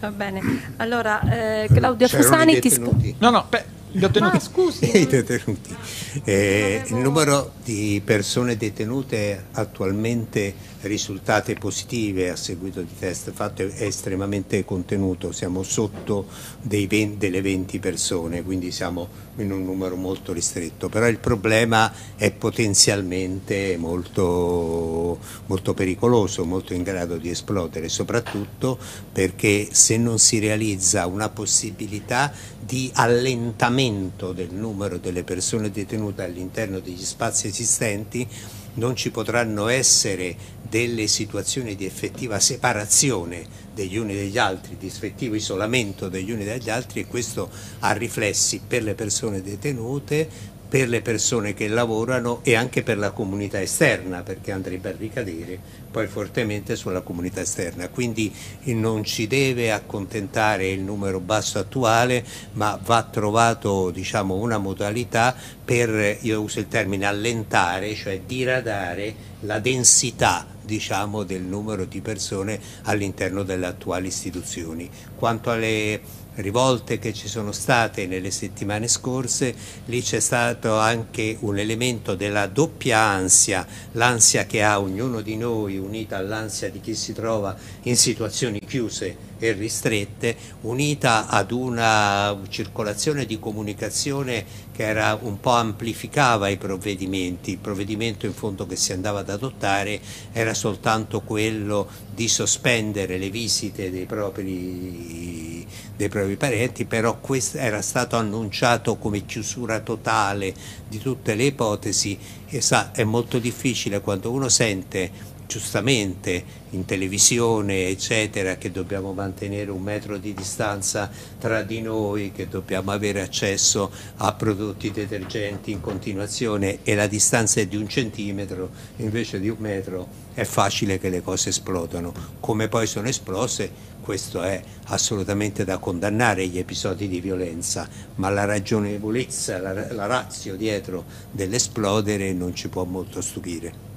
Va bene, allora eh, Claudio Fusani ti... Scu- no, no, beh, gli detenuti. Ah, scusi. I detenuti. Eh, avevo... Il numero di persone detenute attualmente risultate positive a seguito di test fatto è estremamente contenuto, siamo sotto 20, delle 20 persone, quindi siamo in un numero molto ristretto, però il problema è potenzialmente molto, molto pericoloso, molto in grado di esplodere, soprattutto perché se non si realizza una possibilità di allentamento del numero delle persone detenute all'interno degli spazi esistenti, non ci potranno essere delle situazioni di effettiva separazione degli uni dagli altri, di effettivo isolamento degli uni dagli altri e questo ha riflessi per le persone detenute per le persone che lavorano e anche per la comunità esterna, perché andrebbe a ricadere poi fortemente sulla comunità esterna. Quindi eh, non ci deve accontentare il numero basso attuale, ma va trovato diciamo, una modalità per, eh, io uso il termine allentare, cioè diradare la densità diciamo, del numero di persone all'interno delle attuali istituzioni. Quanto alle rivolte che ci sono state nelle settimane scorse, lì c'è stato anche un elemento della doppia ansia, l'ansia che ha ognuno di noi unita all'ansia di chi si trova in situazioni chiuse e ristrette, unita ad una circolazione di comunicazione che era un po' amplificava i provvedimenti, il provvedimento in fondo che si andava ad adottare era soltanto quello di sospendere le visite dei propri, dei propri parenti, però questo era stato annunciato come chiusura totale di tutte le ipotesi e sa, è molto difficile quando uno sente giustamente in televisione, eccetera, che dobbiamo mantenere un metro di distanza tra di noi, che dobbiamo avere accesso a prodotti detergenti in continuazione e la distanza è di un centimetro invece di un metro, è facile che le cose esplodano. Come poi sono esplose, questo è assolutamente da condannare gli episodi di violenza, ma la ragionevolezza, la, la razio dietro dell'esplodere non ci può molto stupire.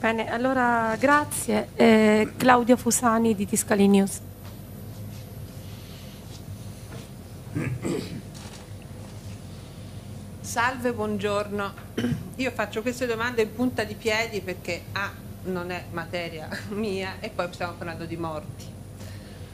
Bene, allora grazie. Eh, Claudia Fusani di Tiscali News. Salve, buongiorno. Io faccio queste domande in punta di piedi perché A non è materia mia e poi stiamo parlando di morti.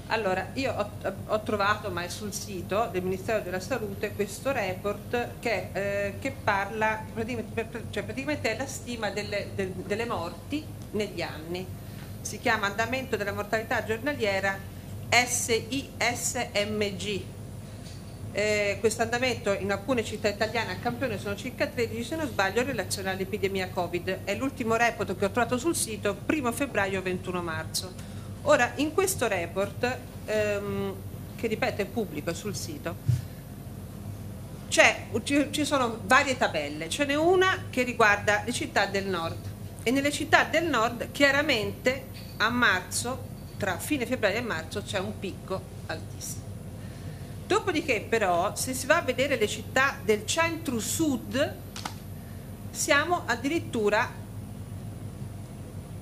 Allora, io ho, ho, trovato, ma è sul sito del Ministero della Salute, questo report che, eh, che parla, praticamente, cioè praticamente è la stima delle, del, delle, morti negli anni. Si chiama Andamento della mortalità giornaliera SISMG. Eh, questo andamento in alcune città italiane a campione sono circa 13 se non sbaglio in relazione all'epidemia Covid. È l'ultimo report che ho trovato sul sito 1 febbraio 21 marzo Ora, in questo report, ehm, che ripeto è pubblico sul sito, ci, ci sono varie tabelle, ce n'è una che riguarda le città del nord e nelle città del nord chiaramente a marzo, tra fine febbraio e marzo c'è un picco altissimo. Dopodiché però se si va a vedere le città del centro-sud siamo addirittura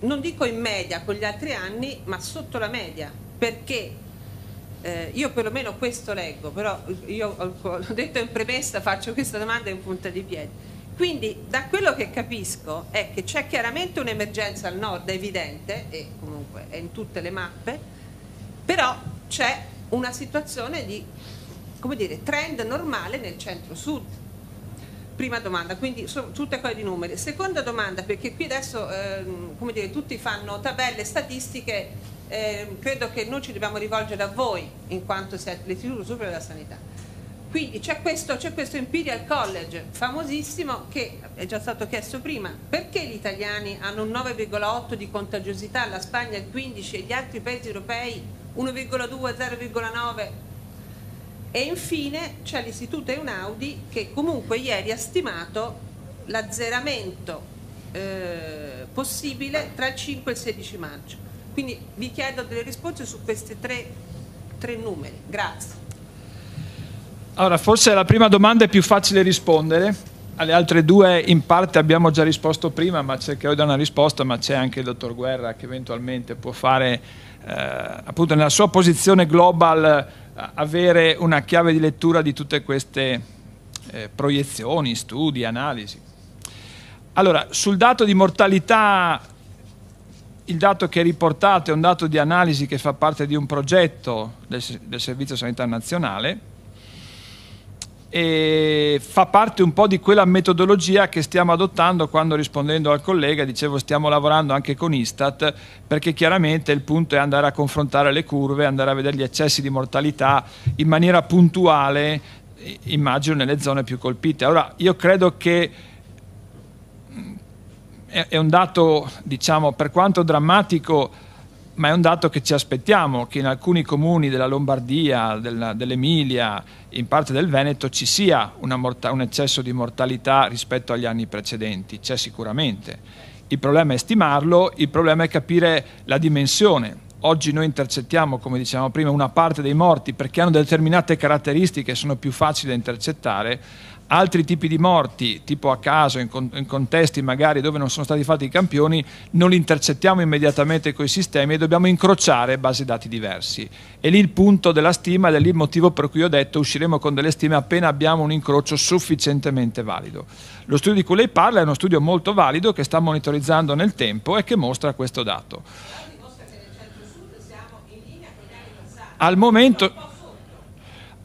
non dico in media con gli altri anni, ma sotto la media, perché eh, io perlomeno questo leggo, però io l'ho detto in premessa, faccio questa domanda in punta di piedi. Quindi da quello che capisco è che c'è chiaramente un'emergenza al nord, evidente, e comunque è in tutte le mappe, però c'è una situazione di, come dire, trend normale nel centro-sud Prima domanda, quindi sono tutte cose di numeri. Seconda domanda, perché qui adesso ehm, come dire, tutti fanno tabelle statistiche, ehm, credo che noi ci dobbiamo rivolgere a voi in quanto siete l'Istituto Superiore della Sanità. Quindi c'è questo, questo, Imperial College famosissimo che è già stato chiesto prima, perché gli italiani hanno un 9,8 di contagiosità, la Spagna il 15 e gli altri paesi europei 1,2, 0,9? E infine c'è l'Istituto Eunaudi che comunque ieri ha stimato l'azzeramento eh, possibile tra il 5 e il 16 maggio. Quindi vi chiedo delle risposte su questi tre, tre numeri. Grazie. Allora, forse la prima domanda è più facile rispondere. Alle altre due in parte abbiamo già risposto prima, ma cercherò di dare una risposta, ma c'è anche il dottor Guerra che eventualmente può fare eh, appunto nella sua posizione global eh, avere una chiave di lettura di tutte queste eh, proiezioni, studi, analisi. Allora, sul dato di mortalità, il dato che riportate è un dato di analisi che fa parte di un progetto del, del Servizio Sanitario Nazionale, e fa parte un po' di quella metodologia che stiamo adottando quando rispondendo al collega dicevo stiamo lavorando anche con Istat perché chiaramente il punto è andare a confrontare le curve, andare a vedere gli eccessi di mortalità in maniera puntuale immagino nelle zone più colpite. Allora io credo che mm, è un dato diciamo per quanto drammatico ma è un dato che ci aspettiamo, che in alcuni comuni della Lombardia, della, dell'Emilia, in parte del Veneto ci sia morta- un eccesso di mortalità rispetto agli anni precedenti, c'è sicuramente. Il problema è stimarlo, il problema è capire la dimensione. Oggi noi intercettiamo, come dicevamo prima, una parte dei morti perché hanno determinate caratteristiche, sono più facili da intercettare, altri tipi di morti, tipo a caso, in, con in, contesti magari dove non sono stati fatti i campioni, non li intercettiamo immediatamente con i sistemi e dobbiamo incrociare basi dati diversi. E lì il punto della stima ed è lì il motivo per cui ho detto usciremo con delle stime appena abbiamo un incrocio sufficientemente valido. Lo studio di cui lei parla è uno studio molto valido che sta monitorizzando nel tempo e che mostra questo dato. Al momento...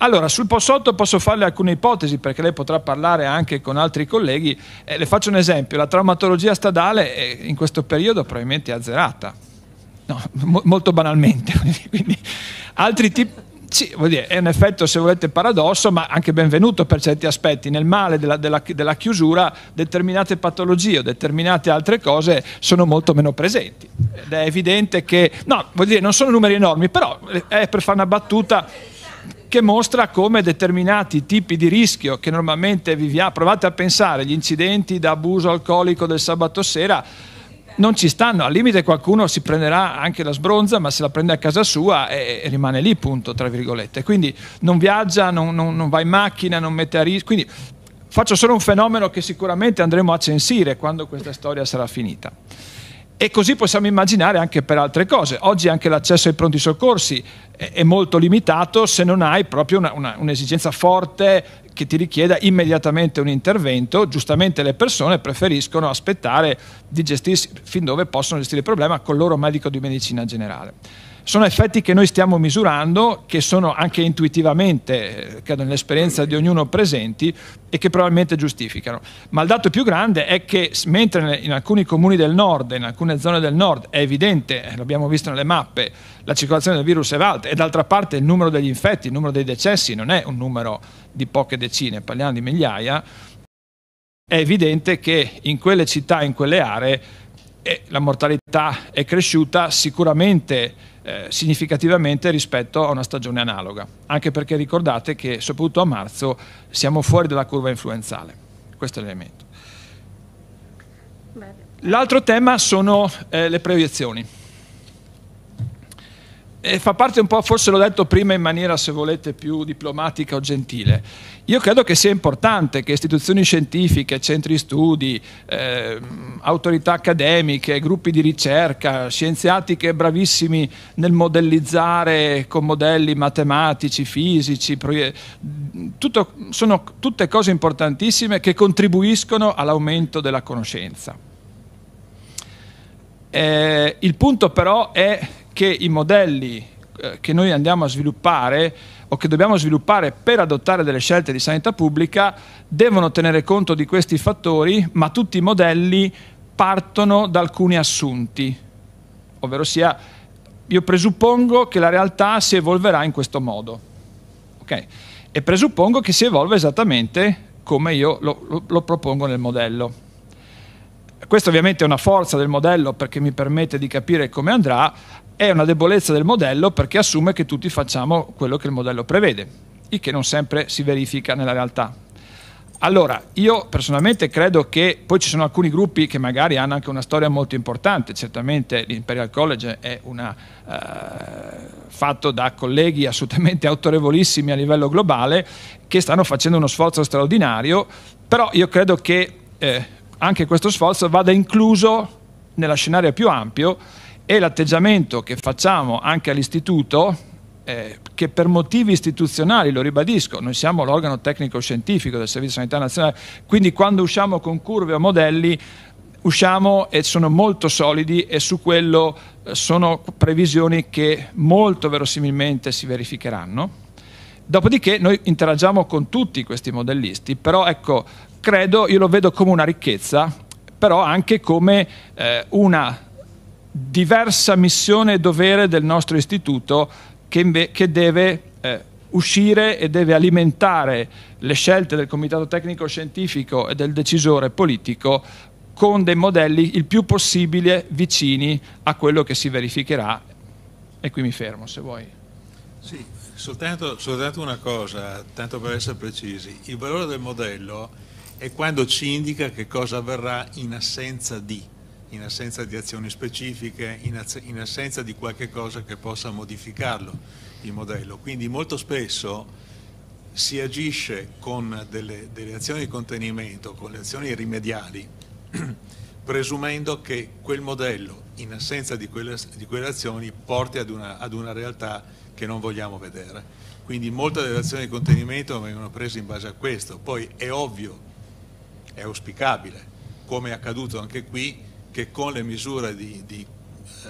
Allora, sul Possotto posso farle alcune ipotesi perché lei potrà parlare anche con altri colleghi. Eh, le faccio un esempio, la traumatologia stradale è, eh, in questo periodo probabilmente è azzerata, no, mo- molto banalmente. Quindi, altri tipi... Sì, dire, è un effetto, se volete, paradosso, ma anche benvenuto per certi aspetti. Nel male della, della, della chiusura, determinate patologie o determinate altre cose sono molto meno presenti. Ed è evidente che, no, vuol dire, non sono numeri enormi, però eh, è per fare una battuta che mostra come determinati tipi di rischio che normalmente viviamo, provate a pensare, gli incidenti da abuso alcolico del sabato sera, non ci stanno, al limite qualcuno si prenderà anche la sbronza, ma se la prende a casa sua e, rimane lì, punto, tra virgolette. Quindi non viaggia, non, non, non va in macchina, non mette a rischio. Quindi faccio solo un fenomeno che sicuramente andremo a censire quando questa storia sarà finita. E così possiamo immaginare anche per altre cose. Oggi anche l'accesso ai pronti soccorsi è molto limitato se non hai proprio una, una, un'esigenza forte che ti richieda immediatamente un intervento. Giustamente le persone preferiscono aspettare di gestirsi fin dove possono gestire il problema con il loro medico di medicina generale sono effetti che noi stiamo misurando, che sono anche intuitivamente, eh, credo nell'esperienza di ognuno presenti, e che probabilmente giustificano. Ma il dato più grande è che mentre in alcuni comuni del nord, in alcune zone del nord, è evidente, eh, l'abbiamo visto nelle mappe, la circolazione del virus è alta e d'altra parte il numero degli infetti, il numero dei decessi non è un numero di poche decine, parliamo di migliaia, è evidente che in quelle città, in quelle aree, eh, la mortalità è cresciuta sicuramente eh, significativamente rispetto a una stagione analoga, anche perché ricordate che soprattutto a marzo siamo fuori dalla curva influenzale, questo è l'elemento. L'altro tema sono eh, le proiezioni e fa parte un po', forse l'ho detto prima in maniera se volete più diplomatica o gentile, io credo che sia importante che istituzioni scientifiche, centri studi, eh, autorità accademiche, gruppi di ricerca, scienziati che bravissimi nel modellizzare con modelli matematici, fisici, proie- tutto, sono tutte cose importantissime che contribuiscono all'aumento della conoscenza. Eh, il punto però è che i modelli eh, che noi andiamo a sviluppare o che dobbiamo sviluppare per adottare delle scelte di sanità pubblica devono tenere conto di questi fattori, ma tutti i modelli partono da alcuni assunti, ovvero sia io presuppongo che la realtà si evolverà in questo modo okay? e presuppongo che si evolva esattamente come io lo, lo, lo propongo nel modello. Questa ovviamente è una forza del modello perché mi permette di capire come andrà, è una debolezza del modello perché assume che tutti facciamo quello che il modello prevede, il che non sempre si verifica nella realtà. Allora, io personalmente credo che poi ci sono alcuni gruppi che magari hanno anche una storia molto importante, certamente l'Imperial College è una, eh, fatto da colleghi assolutamente autorevolissimi a livello globale che stanno facendo uno sforzo straordinario, però io credo che eh, anche questo sforzo vada incluso nella scenario più ampio e l'atteggiamento che facciamo anche all'istituto, eh, che per motivi istituzionali, lo ribadisco, noi siamo l'organo tecnico-scientifico del Servizio Sanitario Nazionale, quindi quando usciamo con curve o modelli usciamo e sono molto solidi e su quello eh, sono previsioni che molto verosimilmente si verificheranno. Dopodiché noi interagiamo con tutti questi modellisti, però ecco credo, io lo vedo come una ricchezza, però anche come eh, una diversa missione e dovere del nostro istituto che, che deve eh, uscire e deve alimentare le scelte del comitato tecnico scientifico e del decisore politico con dei modelli il più possibile vicini a quello che si verificherà. E qui mi fermo se vuoi. Sì, soltanto, soltanto una cosa, tanto per essere precisi, il valore del modello è quando ci indica che cosa avverrà in assenza di, in assenza di azioni specifiche, in, az- in assenza di qualche cosa che possa modificarlo il modello. Quindi molto spesso si agisce con delle, delle azioni di contenimento, con le azioni rimediali, presumendo che quel modello, in assenza di quelle, di quelle azioni, porti ad una, ad una realtà che non vogliamo vedere. Quindi molte delle azioni di contenimento vengono prese in base a questo. Poi è ovvio è auspicabile, come è accaduto anche qui, che con le misure di, di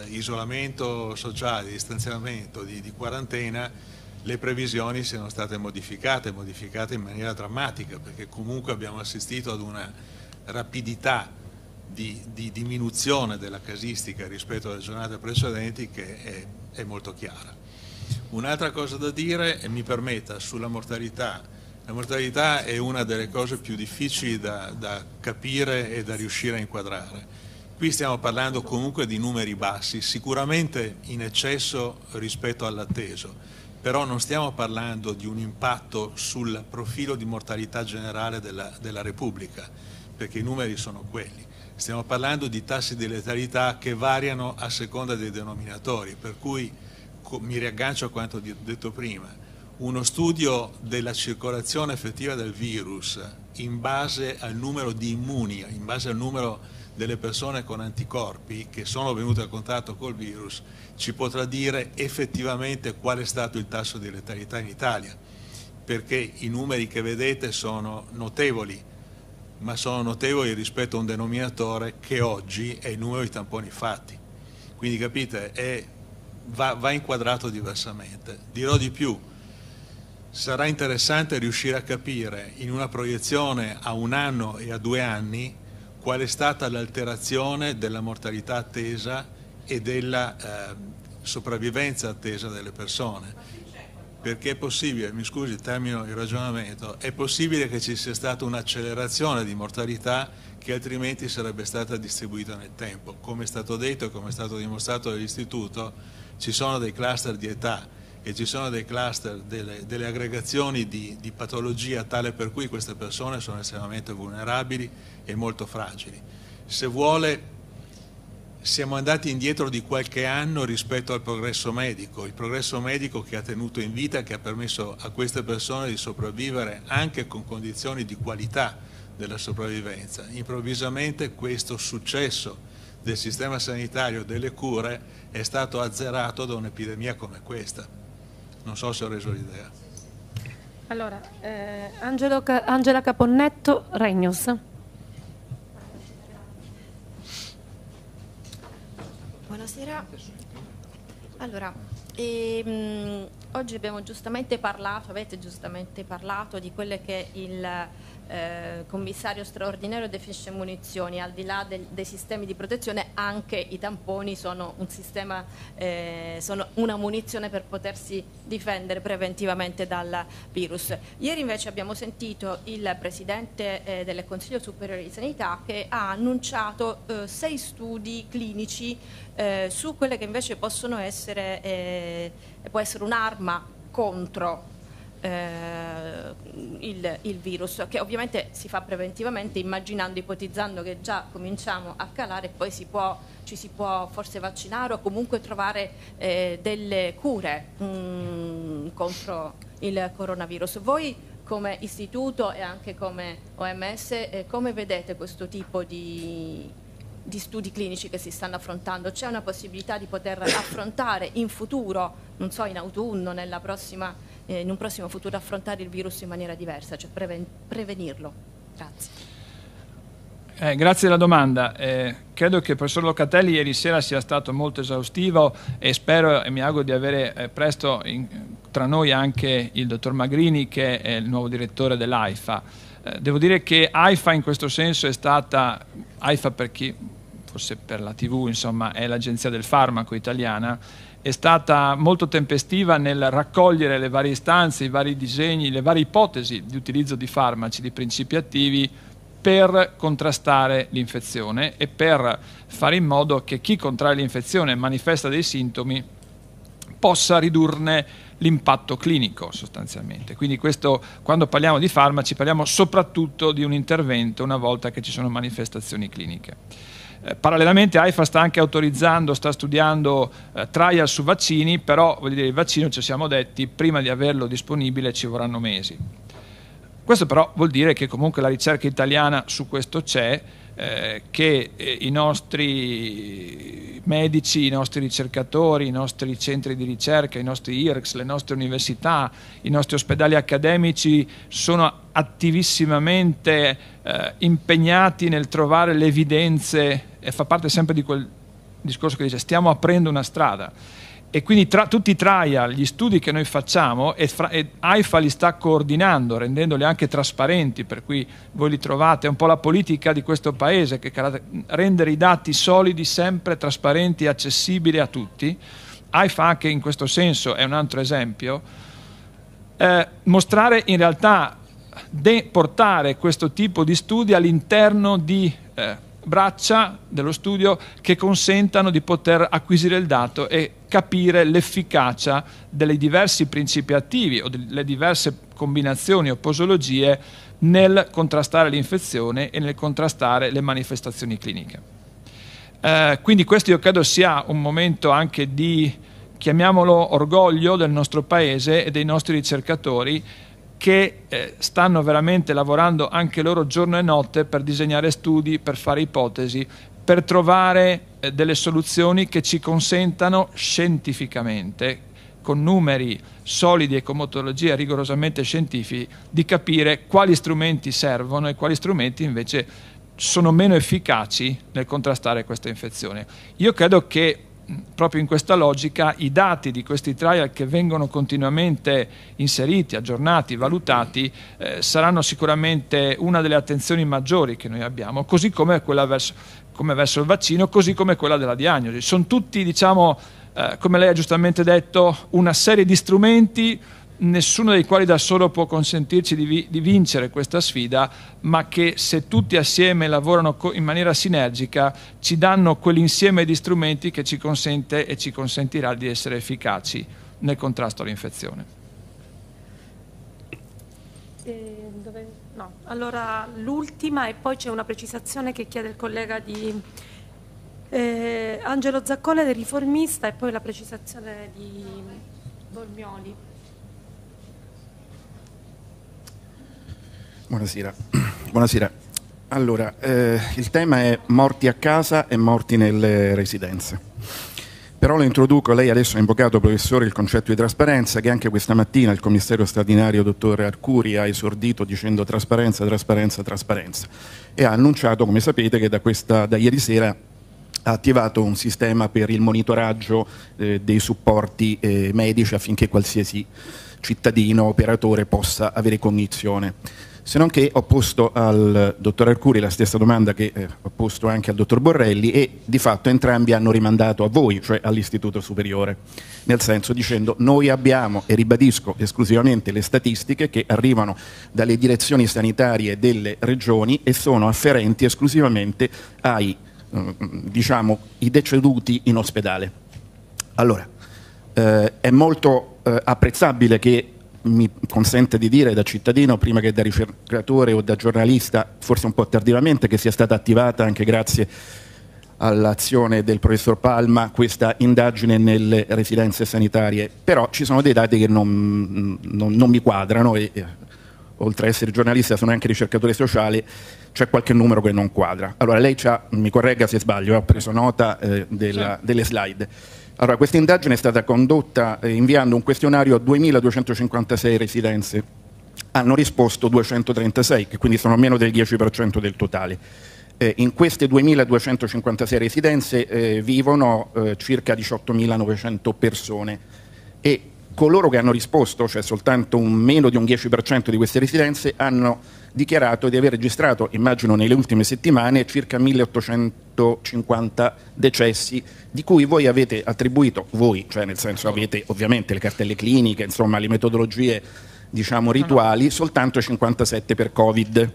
eh, isolamento sociale, di distanziamento, di, di, quarantena, le previsioni siano state modificate, modificate in maniera drammatica, perché comunque abbiamo assistito ad una rapidità di, di diminuzione della casistica rispetto alle giornate precedenti che è, è molto chiara. Un'altra cosa da dire, e mi permetta, sulla mortalità la mortalità è una delle cose più difficili da, da, capire e da riuscire a inquadrare. Qui stiamo parlando comunque di numeri bassi, sicuramente in eccesso rispetto all'atteso, però non stiamo parlando di un impatto sul profilo di mortalità generale della, della Repubblica, perché i numeri sono quelli. Stiamo parlando di tassi di letalità che variano a seconda dei denominatori, per cui mi riaggancio a quanto detto prima uno studio della circolazione effettiva del virus in base al numero di immuni, in base al numero delle persone con anticorpi che sono venute a contatto col virus, ci potrà dire effettivamente qual è stato il tasso di letalità in Italia, perché i numeri che vedete sono notevoli, ma sono notevoli rispetto a un denominatore che oggi è il numero di tamponi fatti. Quindi capite, è, va, va inquadrato diversamente. Dirò di più, sarà interessante riuscire a capire in una proiezione a un anno e a due anni qual è stata l'alterazione della mortalità attesa e della eh, sopravvivenza attesa delle persone. Perché è possibile, mi scusi, termino il ragionamento, è possibile che ci sia stata un'accelerazione di mortalità che altrimenti sarebbe stata distribuita nel tempo. Come è stato detto e come è stato dimostrato dall'Istituto, ci sono dei cluster di età che ci sono dei cluster, delle, delle aggregazioni di, di, patologia tale per cui queste persone sono estremamente vulnerabili e molto fragili. Se vuole siamo andati indietro di qualche anno rispetto al progresso medico, il progresso medico che ha tenuto in vita, che ha permesso a queste persone di sopravvivere anche con condizioni di qualità della sopravvivenza. Improvvisamente questo successo del sistema sanitario delle cure è stato azzerato da un'epidemia come questa. Non so se ho reso l'idea. Allora, eh, Angelo, Angela Caponnetto, Regnos. Buonasera. Allora, ehm, oggi abbiamo giustamente parlato, avete giustamente parlato di quello che è il eh, commissario straordinario definisce munizioni, al di là del, dei sistemi di protezione anche i tamponi sono, un sistema, eh, sono una munizione per potersi difendere preventivamente dal virus. Ieri invece abbiamo sentito il Presidente eh, del Consiglio Superiore di Sanità che ha annunciato eh, sei studi clinici eh, su quelle che invece possono essere, eh, può essere un'arma contro eh, il, il, virus, che ovviamente si fa preventivamente immaginando, ipotizzando che già cominciamo a calare e poi si può, ci si può forse vaccinare o comunque trovare eh, delle cure mh, mm, contro il coronavirus. Voi come istituto e anche come OMS, eh, come vedete questo tipo di, di studi clinici che si stanno affrontando? C'è una possibilità di poter affrontare in futuro, non so, in autunno, nella prossima eh, in un prossimo futuro affrontare il virus in maniera diversa, cioè preven prevenirlo. Grazie. Eh, grazie della domanda. Eh, credo che il professor Locatelli ieri sera sia stato molto esaustivo e spero e mi auguro di avere eh, presto in, tra noi anche il dottor Magrini che è il nuovo direttore dell'AIFA. Eh, devo dire che AIFA in questo senso è stata, AIFA per chi forse per la TV, insomma, è l'agenzia del farmaco italiana è stata molto tempestiva nel raccogliere le varie istanze, i vari disegni, le varie ipotesi di utilizzo di farmaci, di principi attivi per contrastare l'infezione e per fare in modo che chi contrae l'infezione e manifesta dei sintomi possa ridurne l'impatto clinico sostanzialmente. Quindi questo, quando parliamo di farmaci parliamo soprattutto di un intervento una volta che ci sono manifestazioni cliniche. Eh, parallelamente AIFA sta anche autorizzando, sta studiando eh, trial su vaccini, però vuol dire, il vaccino ci siamo detti, prima di averlo disponibile ci vorranno mesi. Questo però vuol dire che comunque la ricerca italiana su questo c'è, eh, che eh, i nostri medici, i nostri ricercatori, i nostri centri di ricerca, i nostri IRCS, le nostre università, i nostri ospedali accademici sono attivissimamente eh, impegnati nel trovare le evidenze e fa parte sempre di quel discorso che dice stiamo aprendo una strada e quindi tra, tutti i trial, gli studi che noi facciamo e, fra, e AIFA li sta coordinando, rendendoli anche trasparenti, per cui voi li trovate, è un po' la politica di questo paese, che rendere i dati solidi, sempre trasparenti e accessibili a tutti. AIFA anche in questo senso è un altro esempio. Eh, mostrare in realtà, de, portare questo tipo di studi all'interno di... Eh, braccia dello studio che consentano di poter acquisire il dato e capire l'efficacia dei diversi principi attivi o delle diverse combinazioni o posologie nel contrastare l'infezione e nel contrastare le manifestazioni cliniche. Eh, quindi questo io credo sia un momento anche di, chiamiamolo, orgoglio del nostro Paese e dei nostri ricercatori che eh, stanno veramente lavorando anche loro giorno e notte per disegnare studi, per fare ipotesi, per trovare eh, delle soluzioni che ci consentano scientificamente, con numeri solidi e con metodologie rigorosamente scientifiche, di capire quali strumenti servono e quali strumenti invece sono meno efficaci nel contrastare questa infezione. Io credo che proprio in questa logica i dati di questi trial che vengono continuamente inseriti, aggiornati, valutati eh, saranno sicuramente una delle attenzioni maggiori che noi abbiamo, così come quella verso, come verso il vaccino, così come quella della diagnosi. Sono tutti, diciamo, eh, come lei ha giustamente detto, una serie di strumenti nessuno dei quali da solo può consentirci di, vi, di, vincere questa sfida, ma che se tutti assieme lavorano in maniera sinergica ci danno quell'insieme di strumenti che ci consente e ci consentirà di essere efficaci nel contrasto all'infezione. no. Allora l'ultima e poi c'è una precisazione che chiede il collega di eh, Angelo Zaccone del riformista e poi la precisazione di Bormioli. Buonasera. Buonasera. Allora, eh, il tema è morti a casa e morti nelle residenze. Però lo introduco, lei adesso ha invocato, professore, il concetto di trasparenza che anche questa mattina il commissario straordinario, dottore Arcuri, ha esordito dicendo trasparenza, trasparenza, trasparenza. E ha annunciato, come sapete, che da, questa, da ieri sera ha attivato un sistema per il monitoraggio eh, dei supporti eh, medici affinché qualsiasi cittadino, operatore possa avere cognizione se non che ho posto al dottor Arcuri la stessa domanda che eh, ho posto anche al dottor Borrelli e di fatto entrambi hanno rimandato a voi, cioè all'Istituto Superiore, nel senso dicendo noi abbiamo, e ribadisco esclusivamente le statistiche che arrivano dalle direzioni sanitarie delle regioni e sono afferenti esclusivamente ai, eh, diciamo, i deceduti in ospedale. Allora, eh, è molto eh, apprezzabile che mi consente di dire da cittadino, prima che da ricercatore o da giornalista, forse un po' tardivamente, che sia stata attivata anche grazie all'azione del professor Palma questa indagine nelle residenze sanitarie, però ci sono dei dati che non, non, non mi quadrano e, oltre ad essere giornalista sono anche ricercatore sociale, c'è qualche numero che non quadra. Allora lei mi corregga se sbaglio, ho preso nota eh, della, delle slide allora, questa indagine è stata condotta eh, inviando un questionario a 2.256 residenze. Hanno risposto 236, che quindi sono meno del 10% del totale. Eh, in queste 2.256 residenze eh, vivono eh, circa 18.900 persone e coloro che hanno risposto, cioè soltanto meno di un 10% di queste residenze, hanno dichiarato di aver registrato, immagino nelle ultime settimane, circa 1850 decessi, di cui voi avete attribuito, voi, cioè nel senso avete ovviamente le cartelle cliniche, insomma le metodologie diciamo rituali, soltanto 57 per Covid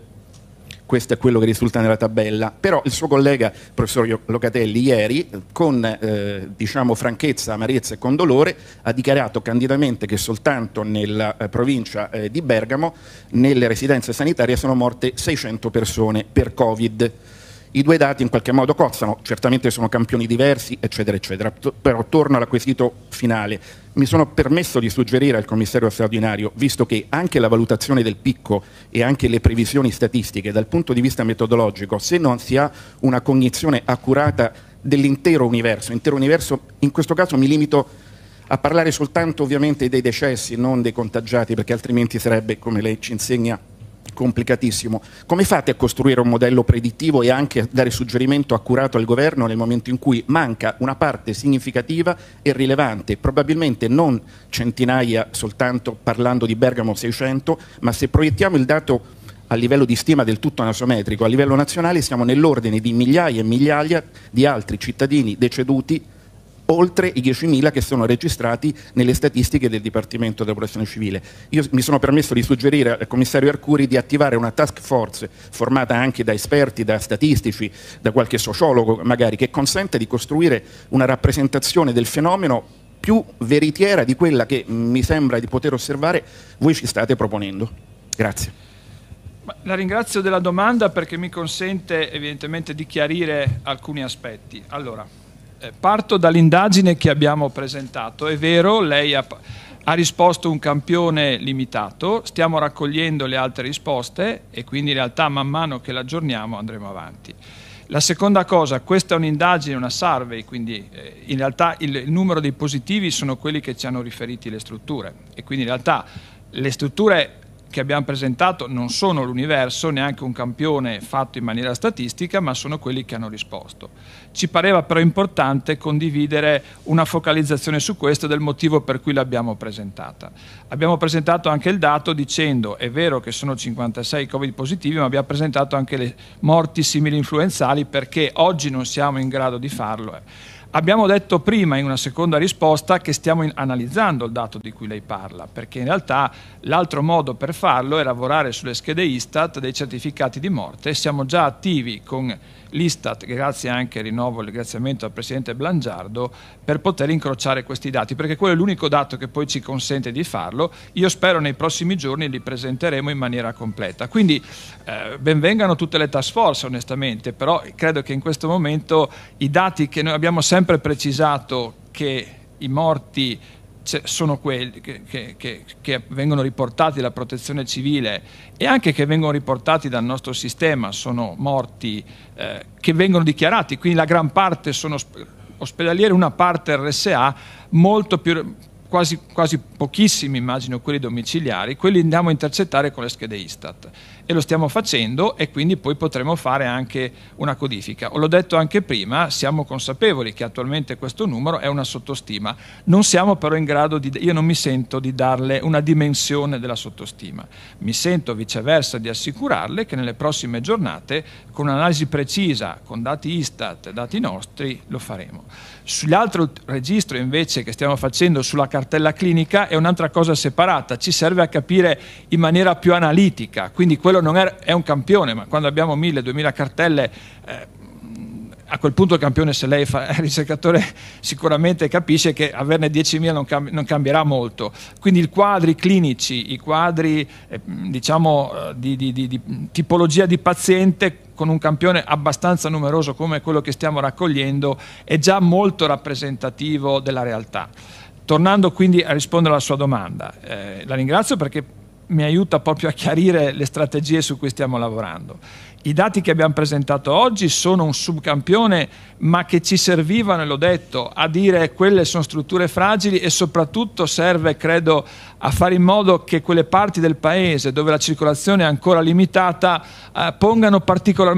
questo è quello che risulta nella tabella, però il suo collega, il professor Locatelli, ieri, con eh, diciamo, franchezza, amarezza e con dolore, ha dichiarato candidamente che soltanto nella eh, provincia eh, di Bergamo, nelle residenze sanitarie, sono morte 600 persone per Covid. I due dati in qualche modo cozzano, certamente sono campioni diversi, eccetera, eccetera. Però torno all'acquisito finale. Mi sono permesso di suggerire al commissario straordinario, visto che anche la valutazione del picco e anche le previsioni statistiche dal punto di vista metodologico, se non si ha una cognizione accurata dell'intero universo, intero universo in questo caso mi limito a parlare soltanto ovviamente dei decessi, non dei contagiati, perché altrimenti sarebbe, come lei ci insegna, complicatissimo. Come fate a costruire un modello predittivo e anche a dare suggerimento accurato al governo nel momento in cui manca una parte significativa e rilevante, probabilmente non centinaia soltanto parlando di Bergamo 600, ma se proiettiamo il dato a livello di stima del tutto anasometrico, a livello nazionale siamo nell'ordine di migliaia e migliaia di altri cittadini deceduti oltre i 10.000 che sono registrati nelle statistiche del Dipartimento della Protezione Civile. Io mi sono permesso di suggerire al commissario Arcuri di attivare una task force formata anche da esperti, da statistici, da qualche sociologo magari, che consenta di costruire una rappresentazione del fenomeno più veritiera di quella che mi sembra di poter osservare voi ci state proponendo. Grazie. La ringrazio della domanda perché mi consente evidentemente di chiarire alcuni aspetti. Allora, eh, parto dall'indagine che abbiamo presentato. È vero, lei ha, ha, risposto un campione limitato, stiamo raccogliendo le altre risposte e quindi in realtà man mano che l'aggiorniamo andremo avanti. La seconda cosa, questa è un'indagine, una survey, quindi eh, in realtà il, il numero dei positivi sono quelli che ci hanno riferiti le strutture e quindi in realtà le strutture che abbiamo presentato non sono l'universo, neanche un campione fatto in maniera statistica, ma sono quelli che hanno risposto. Ci pareva però importante condividere una focalizzazione su questo del motivo per cui l'abbiamo presentata. Abbiamo presentato anche il dato dicendo è vero che sono 56 covid positivi, ma abbiamo presentato anche le morti simili influenzali perché oggi non siamo in grado di farlo Abbiamo detto prima in una seconda risposta che stiamo in- analizzando il dato di cui lei parla, perché in realtà l'altro modo per farlo è lavorare sulle schede Istat dei certificati di morte siamo già attivi con l'Istat, grazie anche, rinnovo il ringraziamento al Presidente Blangiardo, per poter incrociare questi dati, perché quello è l'unico dato che poi ci consente di farlo. Io spero nei prossimi giorni li presenteremo in maniera completa. Quindi eh, benvengano tutte le task force, onestamente, però credo che in questo momento i dati che noi abbiamo sempre precisato che i morti sono quelli che, che, che, che, vengono riportati dalla protezione civile e anche che vengono riportati dal nostro sistema, sono morti eh, che vengono dichiarati, quindi la gran parte sono ospedalieri, una parte RSA, molto più, quasi, quasi pochissimi immagino quelli domiciliari, quelli andiamo a intercettare con le schede Istat e lo stiamo facendo e quindi poi potremo fare anche una codifica. L'ho detto anche prima, siamo consapevoli che attualmente questo numero è una sottostima, non siamo però in grado di, io non mi sento di darle una dimensione della sottostima, mi sento viceversa di assicurarle che nelle prossime giornate con un'analisi precisa, con dati Istat, dati nostri, lo faremo. Sull'altro registro invece che stiamo facendo sulla cartella clinica è un'altra cosa separata, ci serve a capire in maniera più analitica, quindi quello non è, è un campione, ma quando abbiamo 1000-2000 cartelle... Eh, a quel punto il campione, se lei fa il eh, ricercatore, sicuramente capisce che averne 10.000 non, cam- non cambierà molto. Quindi i quadri clinici, i quadri eh, diciamo, eh, di, di, di, di tipologia di paziente con un campione abbastanza numeroso come quello che stiamo raccogliendo è già molto rappresentativo della realtà. Tornando quindi a rispondere alla sua domanda, eh, la ringrazio perché mi aiuta proprio a chiarire le strategie su cui stiamo lavorando. I dati che abbiamo presentato oggi sono un subcampione, ma che ci servivano, e l'ho detto, a dire quelle sono strutture fragili e soprattutto serve, credo, a fare in modo che quelle parti del paese dove la circolazione è ancora limitata eh, pongano particolare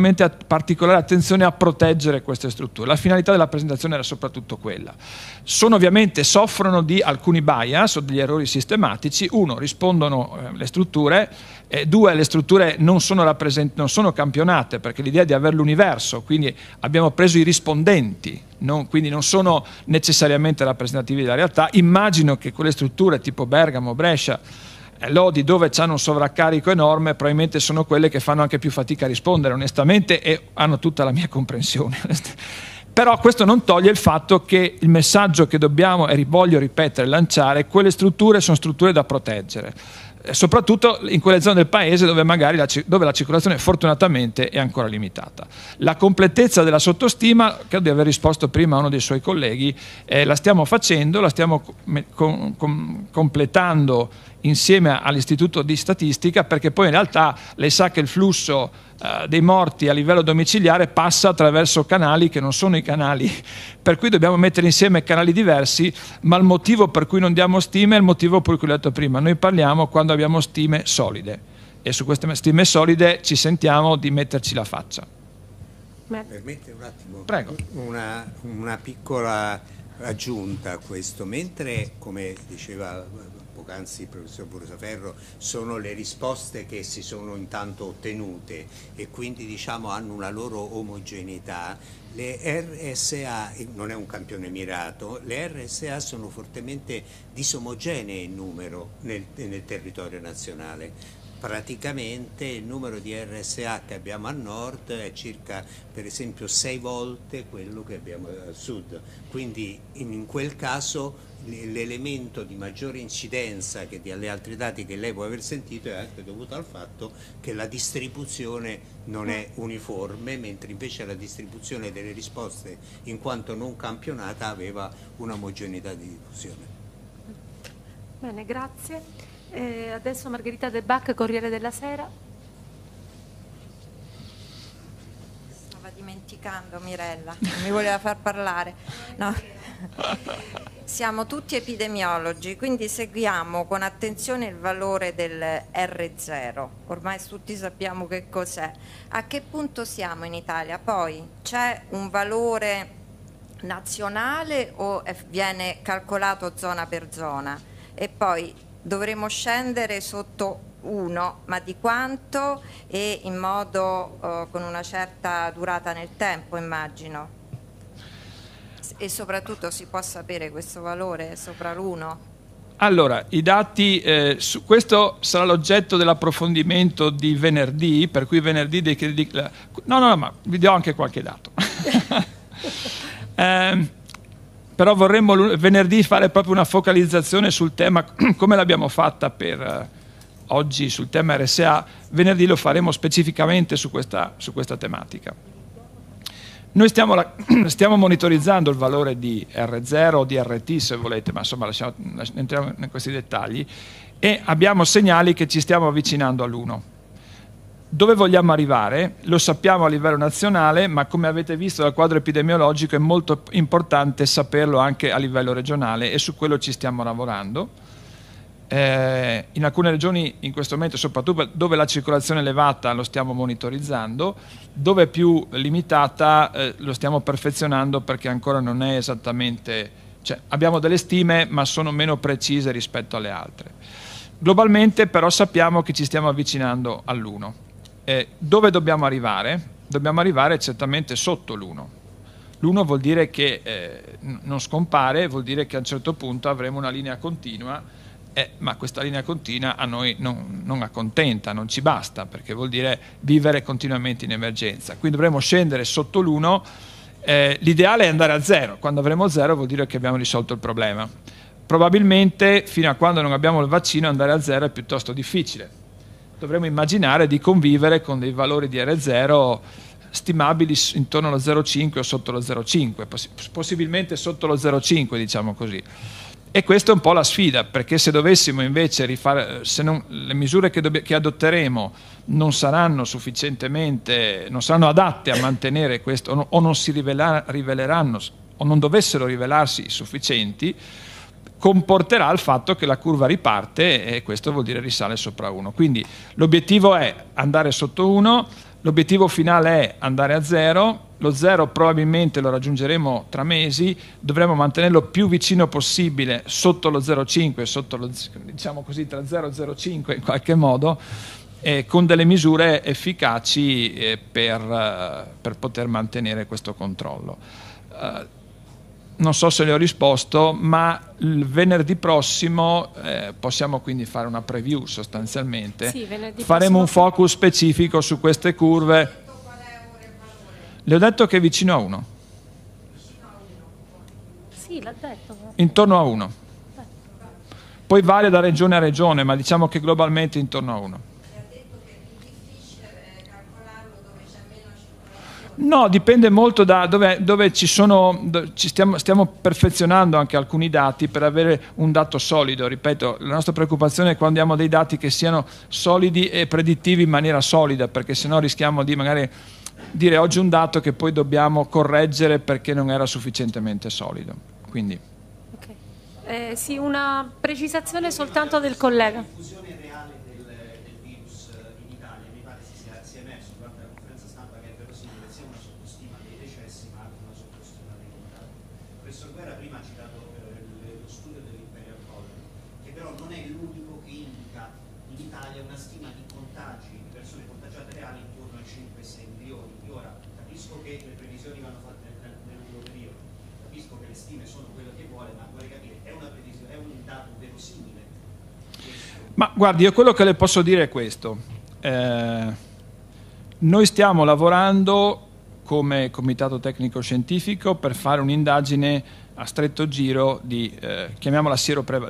attenzione a proteggere queste strutture. La finalità della presentazione era soprattutto quella. Sono ovviamente, soffrono di alcuni bias o degli errori sistematici, uno, rispondono eh, le strutture, eh, due, le strutture non sono, non sono campionate perché l'idea è di avere l'universo, quindi abbiamo preso i rispondenti non, quindi non sono necessariamente rappresentativi della realtà. Immagino che quelle strutture tipo Bergamo, Brescia, eh, Lodi, dove hanno un sovraccarico enorme, probabilmente sono quelle che fanno anche più fatica a rispondere, onestamente, e hanno tutta la mia comprensione. Però questo non toglie il fatto che il messaggio che dobbiamo, e voglio ripetere, lanciare, quelle strutture sono strutture da proteggere soprattutto in quelle zone del paese dove, magari la, dove la circolazione fortunatamente è ancora limitata. La completezza della sottostima, credo di aver risposto prima a uno dei suoi colleghi, eh, la stiamo facendo, la stiamo com com completando insieme all'istituto di statistica perché poi in realtà lei sa che il flusso eh, dei morti a livello domiciliare passa attraverso canali che non sono i canali, per cui dobbiamo mettere insieme canali diversi, ma il motivo per cui non diamo stime è il motivo per cui ho detto prima, noi parliamo quando abbiamo stime solide e su queste stime solide ci sentiamo di metterci la faccia. Permette un attimo Prego. Una, una piccola aggiunta a questo, mentre come diceva poc'anzi il professor Brusaferro, sono le risposte che si sono intanto ottenute e quindi diciamo, hanno una loro omogeneità. Le RSA, non è un campione mirato, le RSA sono fortemente disomogenee in numero nel, nel territorio nazionale praticamente il numero di RSA che abbiamo a nord è circa per esempio sei volte quello che abbiamo al sud, quindi in quel caso l'elemento di maggiore incidenza che alle altre dati che lei può aver sentito è anche dovuto al fatto che la distribuzione non è uniforme, mentre invece la distribuzione delle risposte in quanto non campionata aveva un'omogeneità di diffusione. Bene, grazie. Eh, adesso Margherita De Bac, Corriere della Sera. Stava dimenticando Mirella, mi voleva far parlare. No. Siamo tutti epidemiologi, quindi seguiamo con attenzione il valore del R0, ormai tutti sappiamo che cos'è. A che punto siamo in Italia? Poi c'è un valore nazionale o viene calcolato zona per zona? E poi dovremo scendere sotto 1, ma di quanto e in modo eh, con una certa durata nel tempo, immagino e soprattutto si può sapere questo valore sopra l'uno? Allora, i dati, eh, su, questo sarà l'oggetto dell'approfondimento di venerdì, per cui venerdì... Dei, di, no, no, no, ma vi do anche qualche dato. eh, però vorremmo venerdì fare proprio una focalizzazione sul tema, come l'abbiamo fatta per eh, oggi sul tema RSA, venerdì lo faremo specificamente su questa, su questa tematica. Noi stiamo, la, stiamo, monitorizzando il valore di R0 o di RT se volete, ma insomma lasciamo, entriamo in questi dettagli e abbiamo segnali che ci stiamo avvicinando all'1. Dove vogliamo arrivare? Lo sappiamo a livello nazionale, ma come avete visto dal quadro epidemiologico è molto importante saperlo anche a livello regionale e su quello ci stiamo lavorando eh, in alcune regioni in questo momento, soprattutto dove la circolazione è elevata, lo stiamo monitorizzando, dove è più limitata eh, lo stiamo perfezionando perché ancora non è esattamente, cioè, abbiamo delle stime ma sono meno precise rispetto alle altre. Globalmente però sappiamo che ci stiamo avvicinando all'1. Eh, dove dobbiamo arrivare? Dobbiamo arrivare certamente sotto l'1. L'1 vuol dire che eh, non scompare, vuol dire che a un certo punto avremo una linea continua eh, ma questa linea continua a noi non, non, accontenta, non ci basta, perché vuol dire vivere continuamente in emergenza. Quindi dovremo scendere sotto l'1, eh, l'ideale è andare a 0, quando avremo 0 vuol dire che abbiamo risolto il problema. Probabilmente fino a quando non abbiamo il vaccino andare a 0 è piuttosto difficile. Dovremmo immaginare di convivere con dei valori di R0 stimabili intorno allo 0,5 o sotto lo 0,5, poss- possibilmente sotto lo 0,5 diciamo così. E questa è un po' la sfida, perché se dovessimo invece rifare, se non, le misure che, dobbiamo, che adotteremo non saranno sufficientemente, non saranno adatte a mantenere questo, o non, si rivela, riveleranno, o non dovessero rivelarsi sufficienti, comporterà il fatto che la curva riparte e questo vuol dire risale sopra 1. Quindi l'obiettivo è andare sotto 1, l'obiettivo finale è andare a 0, lo zero probabilmente lo raggiungeremo tra mesi, dovremo mantenerlo più vicino possibile sotto lo 0,5, sotto lo, diciamo così tra 0 e 0,5 in qualche modo, eh, con delle misure efficaci eh, per, eh, per, poter mantenere questo controllo. Eh, non so se le ho risposto, ma il venerdì prossimo eh, possiamo quindi fare una preview sostanzialmente. Sì, Faremo un focus specifico su queste curve le ho detto che è vicino a uno. Sì, l'ha detto. Intorno a uno. Poi varia da regione a regione, ma diciamo che globalmente intorno a 1. No, dipende molto da dove, dove ci sono, ci stiamo, stiamo, perfezionando anche alcuni dati per avere un dato solido, ripeto, la nostra preoccupazione è quando abbiamo dei dati che siano solidi e predittivi in maniera solida, perché sennò rischiamo di magari dire oggi un dato che poi dobbiamo correggere perché non era sufficientemente solido. Quindi. Okay. Eh, sì, una precisazione soltanto del collega. Ma guardi, io quello che le posso dire è questo. Eh, noi stiamo lavorando come comitato tecnico scientifico per fare un'indagine a stretto giro di, eh, chiamiamola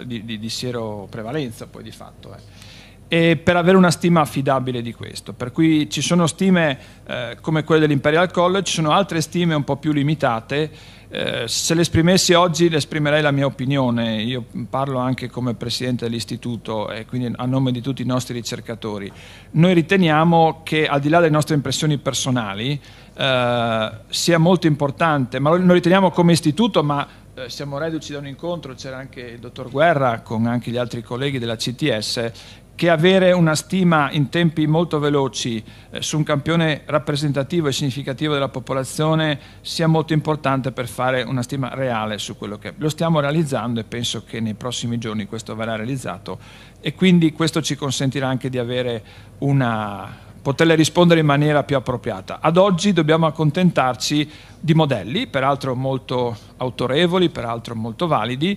di, di, di sieroprevalenza poi di fatto. Eh e per avere una stima affidabile di questo. Per cui ci sono stime eh, come quelle dell'Imperial College, ci sono altre stime un po' più limitate eh, se l'esprimessi oggi le esprimerei la mia opinione, io parlo anche come presidente dell'istituto e quindi a nome di tutti i nostri ricercatori. Noi riteniamo che al di là delle nostre impressioni personali eh, sia molto importante, ma noi riteniamo come istituto, ma eh, siamo reduci da un incontro, c'era anche il dottor Guerra con anche gli altri colleghi della CTS, che avere una stima in tempi molto veloci eh, su un campione rappresentativo e significativo della popolazione sia molto importante per fare una stima reale su quello che lo stiamo realizzando e penso che nei prossimi giorni questo verrà realizzato e quindi questo ci consentirà anche di avere una poterle rispondere in maniera più appropriata. Ad oggi dobbiamo accontentarci di modelli, peraltro molto autorevoli, peraltro molto validi,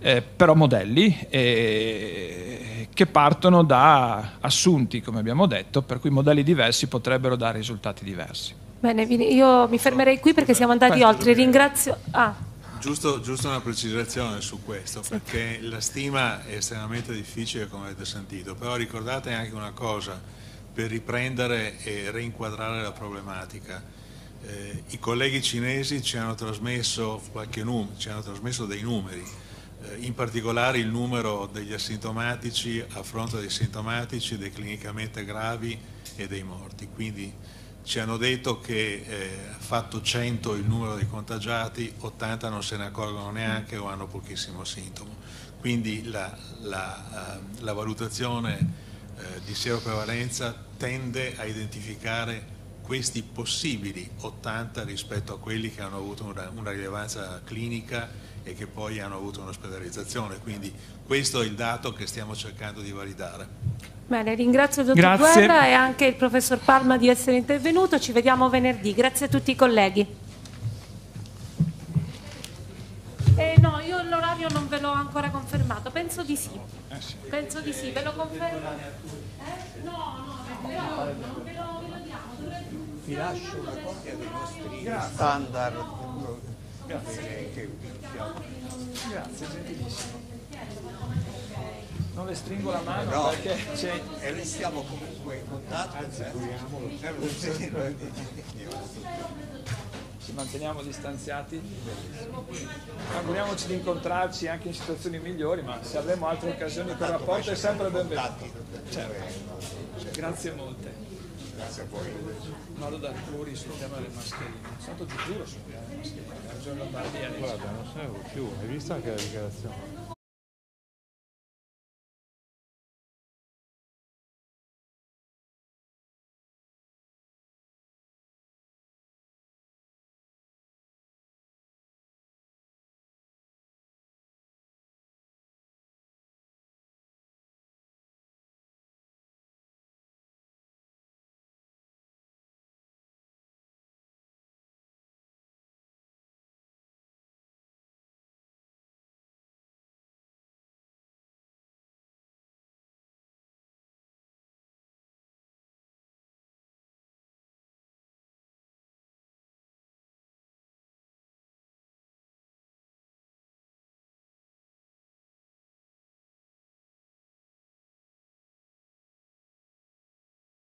eh, però modelli eh, che partono da assunti, come abbiamo detto, per cui modelli diversi potrebbero dare risultati diversi. Bene, io mi fermerei qui perché siamo andati questo oltre. Ringrazio. Ah. Giusto, giusto, una precisazione su questo, perché la stima è estremamente difficile, come avete sentito, però ricordate anche una cosa, per riprendere e reinquadrare la problematica. Eh, I colleghi cinesi ci hanno trasmesso qualche numero, ci hanno trasmesso dei numeri eh, in particolare il numero degli asintomatici a fronte dei sintomatici, dei clinicamente gravi e dei morti. Quindi ci hanno detto che eh, fatto 100 il numero dei contagiati, 80 non se ne accorgono neanche o hanno pochissimo sintomo. Quindi la, la, eh, la valutazione eh, di seroprevalenza tende a identificare questi possibili 80 rispetto a quelli che hanno avuto una, una rilevanza clinica e che poi hanno avuto un'ospedalizzazione. Quindi questo è il dato che stiamo cercando di validare. Bene, ringrazio il dottor Grazie. Guerra e anche il professor Palma di essere intervenuto. Ci vediamo venerdì. Grazie a tutti i colleghi. Eh, no, io l'orario non ve l'ho ancora confermato. Penso di sì. Penso di sì. Ve lo confermo? Eh? No, no, no, no, ve lo, ve lo diamo. Vi lascio una copia dei vostri standard. Grazie, gentilissimo. Non le stringo la mano no, perché c'è... E restiamo comunque in contatto. Eh. Anzi, Ci manteniamo distanziati. Auguriamoci di incontrarci anche in situazioni migliori, ma se avremo altre occasioni per rapporto è sempre benvenuto. Certo. Grazie molte. Grazie a voi. Vado da Curi sul tema delle mascherine. Santo giuro sul tema. Guarda, non se ne più, hai visto anche la dichiarazione?